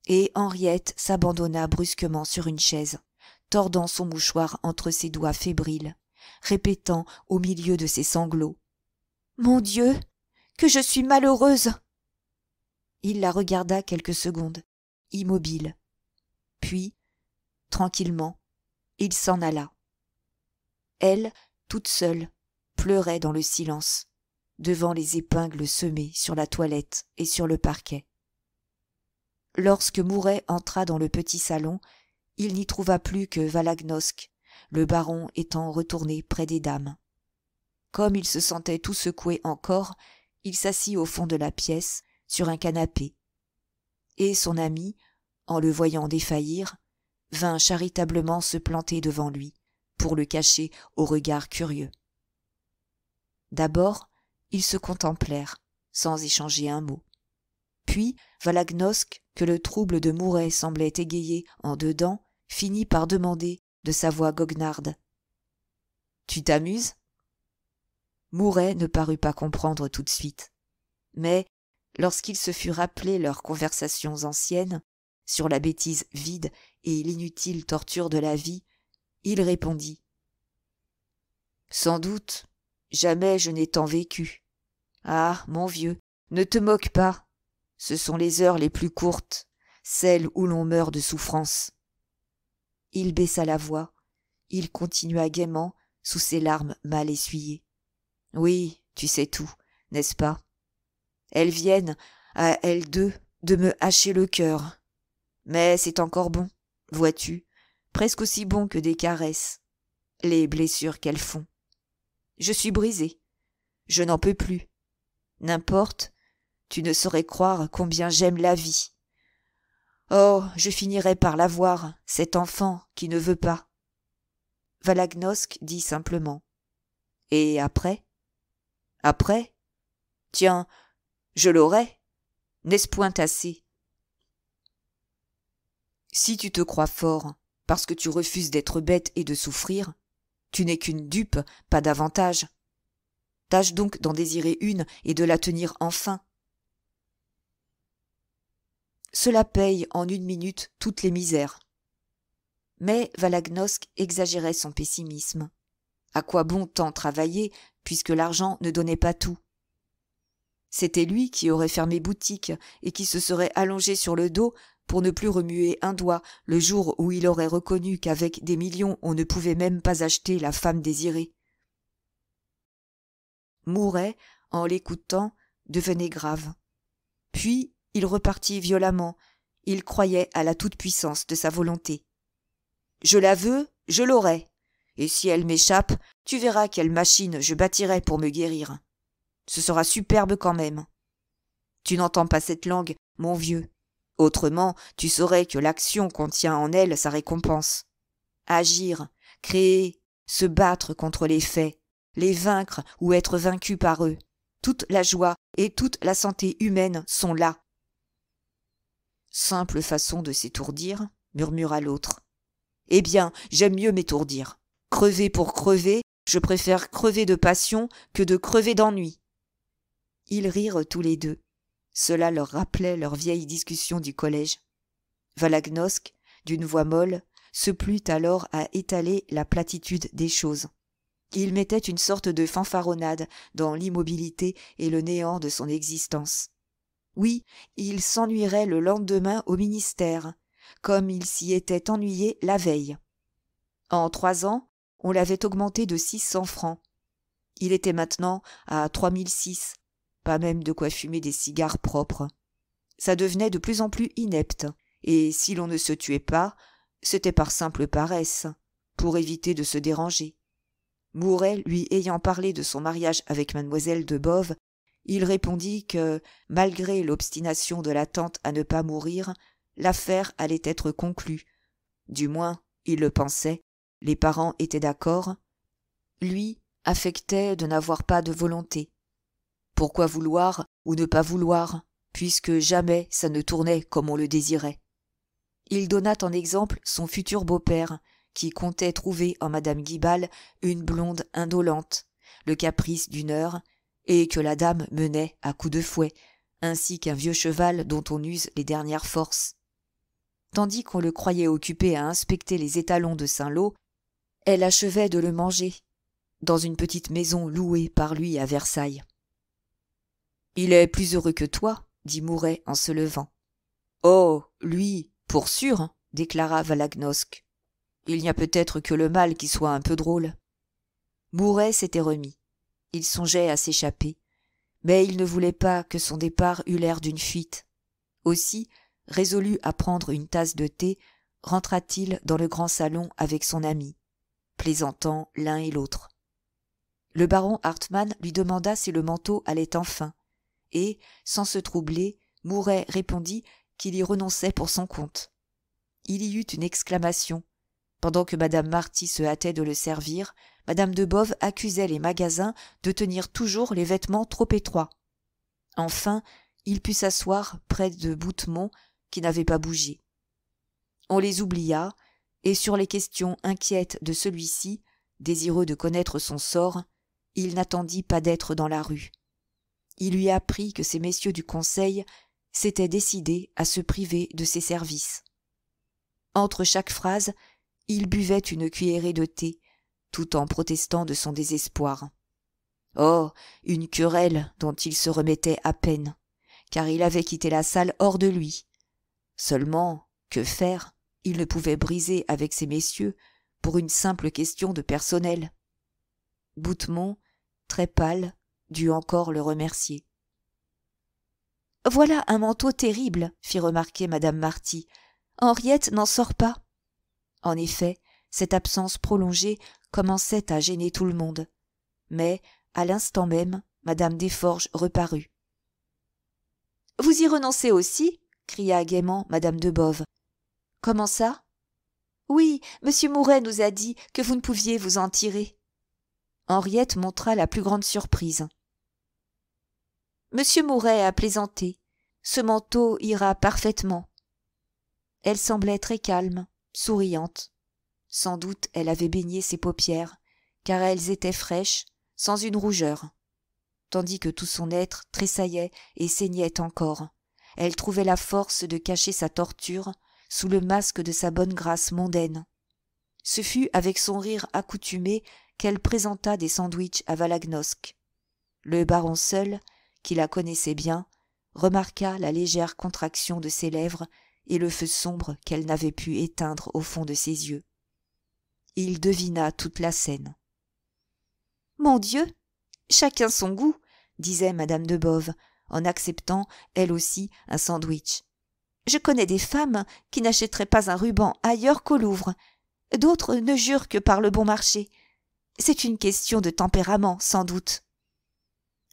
Et Henriette s'abandonna brusquement sur une chaise, tordant son mouchoir entre ses doigts fébriles, répétant au milieu de ses sanglots Mon Dieu, que je suis malheureuse il la regarda quelques secondes, immobile. Puis, tranquillement, il s'en alla. Elle, toute seule, pleurait dans le silence, devant les épingles semées sur la toilette et sur le parquet. Lorsque Mouret entra dans le petit salon, il n'y trouva plus que Valagnosc, le baron étant retourné près des dames. Comme il se sentait tout secoué encore, il s'assit au fond de la pièce sur un canapé et son ami en le voyant défaillir vint charitablement se planter devant lui pour le cacher au regard curieux d'abord ils se contemplèrent sans échanger un mot puis valagnosc que le trouble de mouret semblait égayer en dedans finit par demander de sa voix goguenarde tu t'amuses mouret ne parut pas comprendre tout de suite mais Lorsqu'il se fut rappelé leurs conversations anciennes sur la bêtise vide et l'inutile torture de la vie il répondit sans doute jamais je n'ai tant vécu ah mon vieux ne te moque pas ce sont les heures les plus courtes celles où l'on meurt de souffrance il baissa la voix il continua gaiement sous ses larmes mal essuyées oui tu sais tout n'est-ce pas elles viennent, à elles deux, de me hacher le cœur. Mais c'est encore bon, vois-tu, presque aussi bon que des caresses, les blessures qu'elles font. Je suis brisée. Je n'en peux plus. N'importe, tu ne saurais croire combien j'aime la vie. Oh, je finirai par l'avoir, cet enfant qui ne veut pas. Valagnosc dit simplement. Et après Après Tiens, je l'aurai. N'est-ce point assez Si tu te crois fort, parce que tu refuses d'être bête et de souffrir, tu n'es qu'une dupe, pas davantage. Tâche donc d'en désirer une et de la tenir enfin. Cela paye en une minute toutes les misères. Mais Valagnosc exagérait son pessimisme. À quoi bon tant travailler, puisque l'argent ne donnait pas tout c'était lui qui aurait fermé boutique et qui se serait allongé sur le dos pour ne plus remuer un doigt le jour où il aurait reconnu qu'avec des millions on ne pouvait même pas acheter la femme désirée. Mouret, en l'écoutant, devenait grave. Puis il repartit violemment, il croyait à la toute-puissance de sa volonté. Je la veux, je l'aurai. Et si elle m'échappe, tu verras quelle machine je bâtirai pour me guérir. Ce sera superbe quand même. Tu n'entends pas cette langue, mon vieux. Autrement, tu saurais que l'action contient en elle sa récompense. Agir, créer, se battre contre les faits, les vaincre ou être vaincu par eux. Toute la joie et toute la santé humaine sont là. Simple façon de s'étourdir, murmura l'autre. Eh bien, j'aime mieux m'étourdir. Crever pour crever, je préfère crever de passion que de crever d'ennui. Ils rirent tous les deux. Cela leur rappelait leur vieille discussion du collège. Valagnosc, d'une voix molle, se plut alors à étaler la platitude des choses. Il mettait une sorte de fanfaronnade dans l'immobilité et le néant de son existence. Oui, il s'ennuierait le lendemain au ministère, comme il s'y était ennuyé la veille. En trois ans, on l'avait augmenté de six cents francs. Il était maintenant à trois mille six, pas même de quoi fumer des cigares propres. Ça devenait de plus en plus inepte, et si l'on ne se tuait pas, c'était par simple paresse, pour éviter de se déranger. Mouret lui ayant parlé de son mariage avec mademoiselle de Bove, il répondit que, malgré l'obstination de la tante à ne pas mourir, l'affaire allait être conclue. Du moins, il le pensait, les parents étaient d'accord. Lui affectait de n'avoir pas de volonté. Pourquoi vouloir ou ne pas vouloir, puisque jamais ça ne tournait comme on le désirait Il donna en exemple son futur beau-père, qui comptait trouver en Madame Guibal une blonde indolente, le caprice d'une heure, et que la dame menait à coups de fouet, ainsi qu'un vieux cheval dont on use les dernières forces. Tandis qu'on le croyait occupé à inspecter les étalons de Saint-Lô, elle achevait de le manger, dans une petite maison louée par lui à Versailles. Il est plus heureux que toi, dit Mouret en se levant. Oh. Lui, pour sûr, hein, déclara Valagnosc. Il n'y a peut-être que le mal qui soit un peu drôle. Mouret s'était remis. Il songeait à s'échapper, mais il ne voulait pas que son départ eût l'air d'une fuite. Aussi, résolu à prendre une tasse de thé, rentra-t-il dans le grand salon avec son ami, plaisantant l'un et l'autre. Le baron Hartmann lui demanda si le manteau allait enfin, et, sans se troubler, Mouret répondit qu'il y renonçait pour son compte. Il y eut une exclamation. Pendant que madame Marty se hâtait de le servir, madame de Boves accusait les magasins de tenir toujours les vêtements trop étroits. Enfin, il put s'asseoir près de Boutemont, qui n'avait pas bougé. On les oublia, et sur les questions inquiètes de celui-ci, désireux de connaître son sort, il n'attendit pas d'être dans la rue il lui apprit que ces messieurs du conseil s'étaient décidés à se priver de ses services entre chaque phrase il buvait une cuillerée de thé tout en protestant de son désespoir oh une querelle dont il se remettait à peine car il avait quitté la salle hors de lui seulement que faire il ne pouvait briser avec ces messieurs pour une simple question de personnel Boutemont, très pâle dut encore le remercier. Voilà un manteau terrible, fit remarquer madame Marty. Henriette n'en sort pas. En effet, cette absence prolongée commençait à gêner tout le monde. Mais, à l'instant même, madame Desforges reparut. Vous y renoncez aussi? cria gaiement madame de Boves. Comment ça? Oui, monsieur Mouret nous a dit que vous ne pouviez vous en tirer. Henriette montra la plus grande surprise. Monsieur Mouret a plaisanté. Ce manteau ira parfaitement. Elle semblait très calme, souriante. Sans doute elle avait baigné ses paupières, car elles étaient fraîches, sans une rougeur. Tandis que tout son être tressaillait et saignait encore. Elle trouvait la force de cacher sa torture sous le masque de sa bonne grâce mondaine. Ce fut avec son rire accoutumé qu'elle présenta des sandwichs à Valagnosc. Le baron seul qui la connaissait bien, remarqua la légère contraction de ses lèvres et le feu sombre qu'elle n'avait pu éteindre au fond de ses yeux. Il devina toute la scène. Mon Dieu Chacun son goût disait Madame de Bove, en acceptant, elle aussi, un sandwich. Je connais des femmes qui n'achèteraient pas un ruban ailleurs qu'au Louvre. D'autres ne jurent que par le bon marché. C'est une question de tempérament, sans doute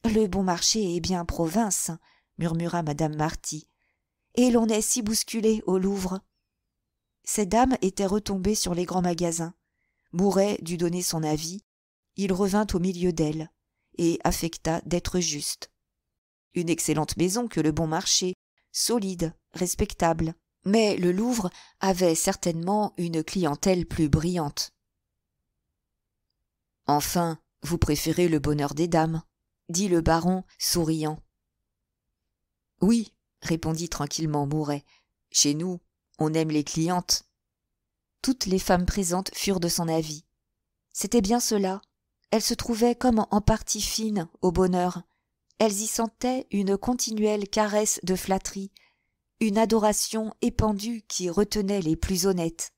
le bon marché est bien province murmura madame marty et l'on est si bousculé au louvre ces dames étaient retombées sur les grands magasins mouret dut donner son avis il revint au milieu d'elles et affecta d'être juste une excellente maison que le bon marché solide respectable mais le louvre avait certainement une clientèle plus brillante enfin vous préférez le bonheur des dames dit le baron, souriant. Oui, répondit tranquillement Mouret. Chez nous, on aime les clientes. Toutes les femmes présentes furent de son avis. C'était bien cela. Elles se trouvaient comme en partie fines au bonheur. Elles y sentaient une continuelle caresse de flatterie, une adoration épandue qui retenait les plus honnêtes.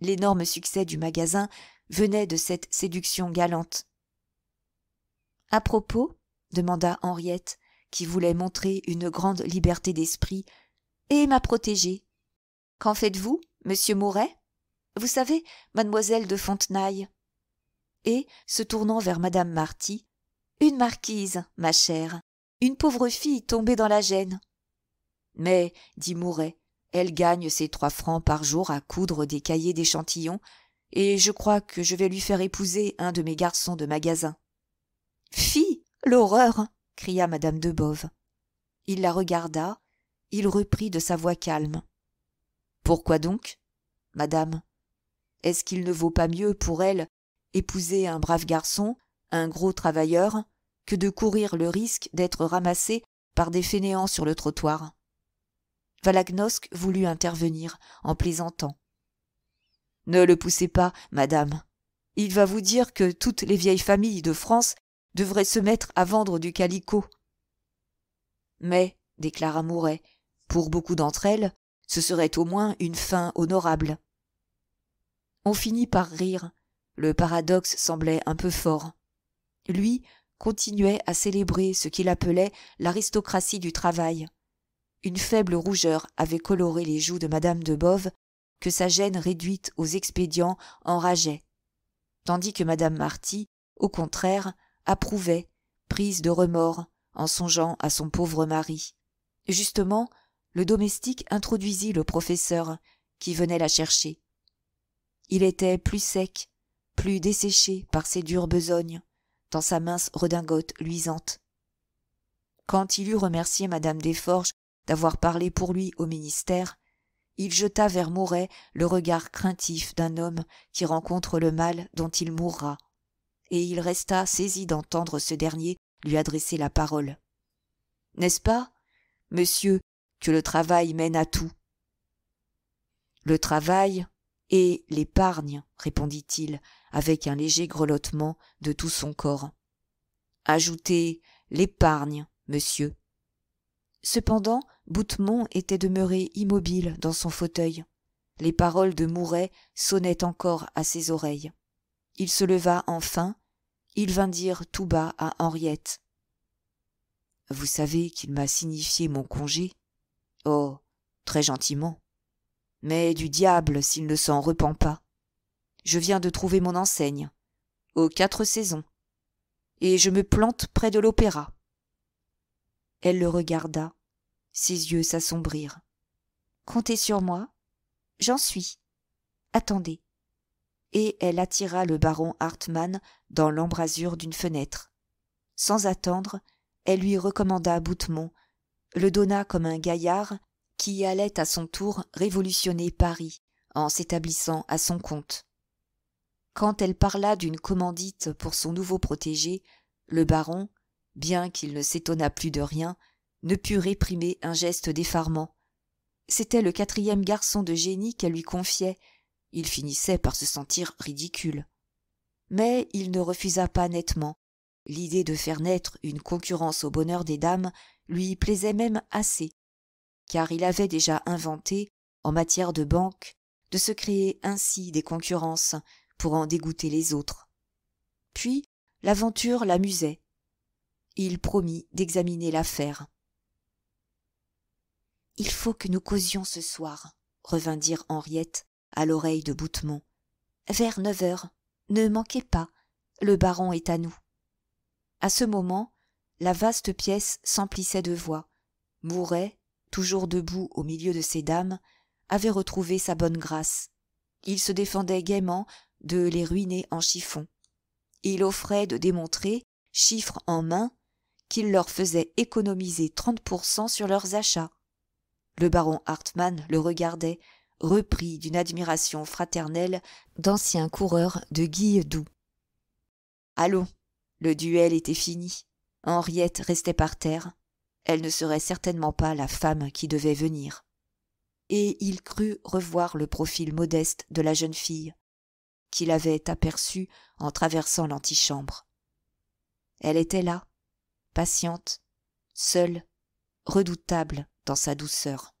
L'énorme succès du magasin venait de cette séduction galante. À propos, demanda henriette qui voulait montrer une grande liberté d'esprit et ma protégée qu'en faites-vous monsieur Mouret vous savez mademoiselle de Fontenay ?» et se tournant vers madame marty une marquise ma chère une pauvre fille tombée dans la gêne mais dit mouret elle gagne ses trois francs par jour à coudre des cahiers d'échantillons et je crois que je vais lui faire épouser un de mes garçons de magasin Fille l'horreur cria madame de Bove. Il la regarda, il reprit de sa voix calme. Pourquoi donc, madame Est-ce qu'il ne vaut pas mieux pour elle épouser un brave garçon, un gros travailleur, que de courir le risque d'être ramassé par des fainéants sur le trottoir Valagnosc voulut intervenir en plaisantant. Ne le poussez pas, madame. Il va vous dire que toutes les vieilles familles de France devrait se mettre à vendre du calicot. Mais, déclara Mouret, pour beaucoup d'entre elles, ce serait au moins une fin honorable. On finit par rire. Le paradoxe semblait un peu fort. Lui continuait à célébrer ce qu'il appelait l'aristocratie du travail. Une faible rougeur avait coloré les joues de madame de Boves que sa gêne réduite aux expédients enrageait, tandis que madame Marty, au contraire, approuvait prise de remords en songeant à son pauvre mari justement le domestique introduisit le professeur qui venait la chercher il était plus sec plus desséché par ses dures besognes dans sa mince redingote luisante quand il eut remercié Madame desforges d'avoir parlé pour lui au ministère il jeta vers Mouret le regard craintif d'un homme qui rencontre le mal dont il mourra et il resta saisi d'entendre ce dernier lui adresser la parole. N'est-ce pas, monsieur, que le travail mène à tout Le travail et l'épargne, répondit-il, avec un léger grelottement de tout son corps. Ajoutez l'épargne, monsieur. Cependant, Boutemont était demeuré immobile dans son fauteuil. Les paroles de Mouret sonnaient encore à ses oreilles. Il se leva enfin, il vint dire tout bas à henriette vous savez qu'il m'a signifié mon congé oh très gentiment mais du diable s'il ne s'en repent pas je viens de trouver mon enseigne aux quatre saisons et je me plante près de l'opéra elle le regarda ses yeux s'assombrirent comptez sur moi j'en suis attendez et elle attira le baron hartmann dans l'embrasure d'une fenêtre sans attendre elle lui recommanda Boutemont, le donna comme un gaillard qui allait à son tour révolutionner paris en s'établissant à son compte quand elle parla d'une commandite pour son nouveau protégé le baron bien qu'il ne s'étonnât plus de rien ne put réprimer un geste d'effarement c'était le quatrième garçon de génie qu'elle lui confiait il finissait par se sentir ridicule mais il ne refusa pas nettement l'idée de faire naître une concurrence au bonheur des dames lui plaisait même assez car il avait déjà inventé en matière de banque de se créer ainsi des concurrences pour en dégoûter les autres puis l'aventure l'amusait il promit d'examiner l'affaire il faut que nous causions ce soir revint dire henriette à l'oreille de Boutemont. Vers neuf heures. Ne manquez pas. Le baron est à nous. À ce moment, la vaste pièce s'emplissait de voix. Mouret, toujours debout au milieu de ces dames, avait retrouvé sa bonne grâce. Il se défendait gaiement de les ruiner en chiffon. Il offrait de démontrer, chiffres en main, qu'il leur faisait économiser trente cent sur leurs achats. Le baron Hartmann le regardait, repris d'une admiration fraternelle d'anciens coureurs de doux. Allons, le duel était fini. Henriette restait par terre. Elle ne serait certainement pas la femme qui devait venir. Et il crut revoir le profil modeste de la jeune fille, qu'il avait aperçue en traversant l'antichambre. Elle était là, patiente, seule, redoutable dans sa douceur.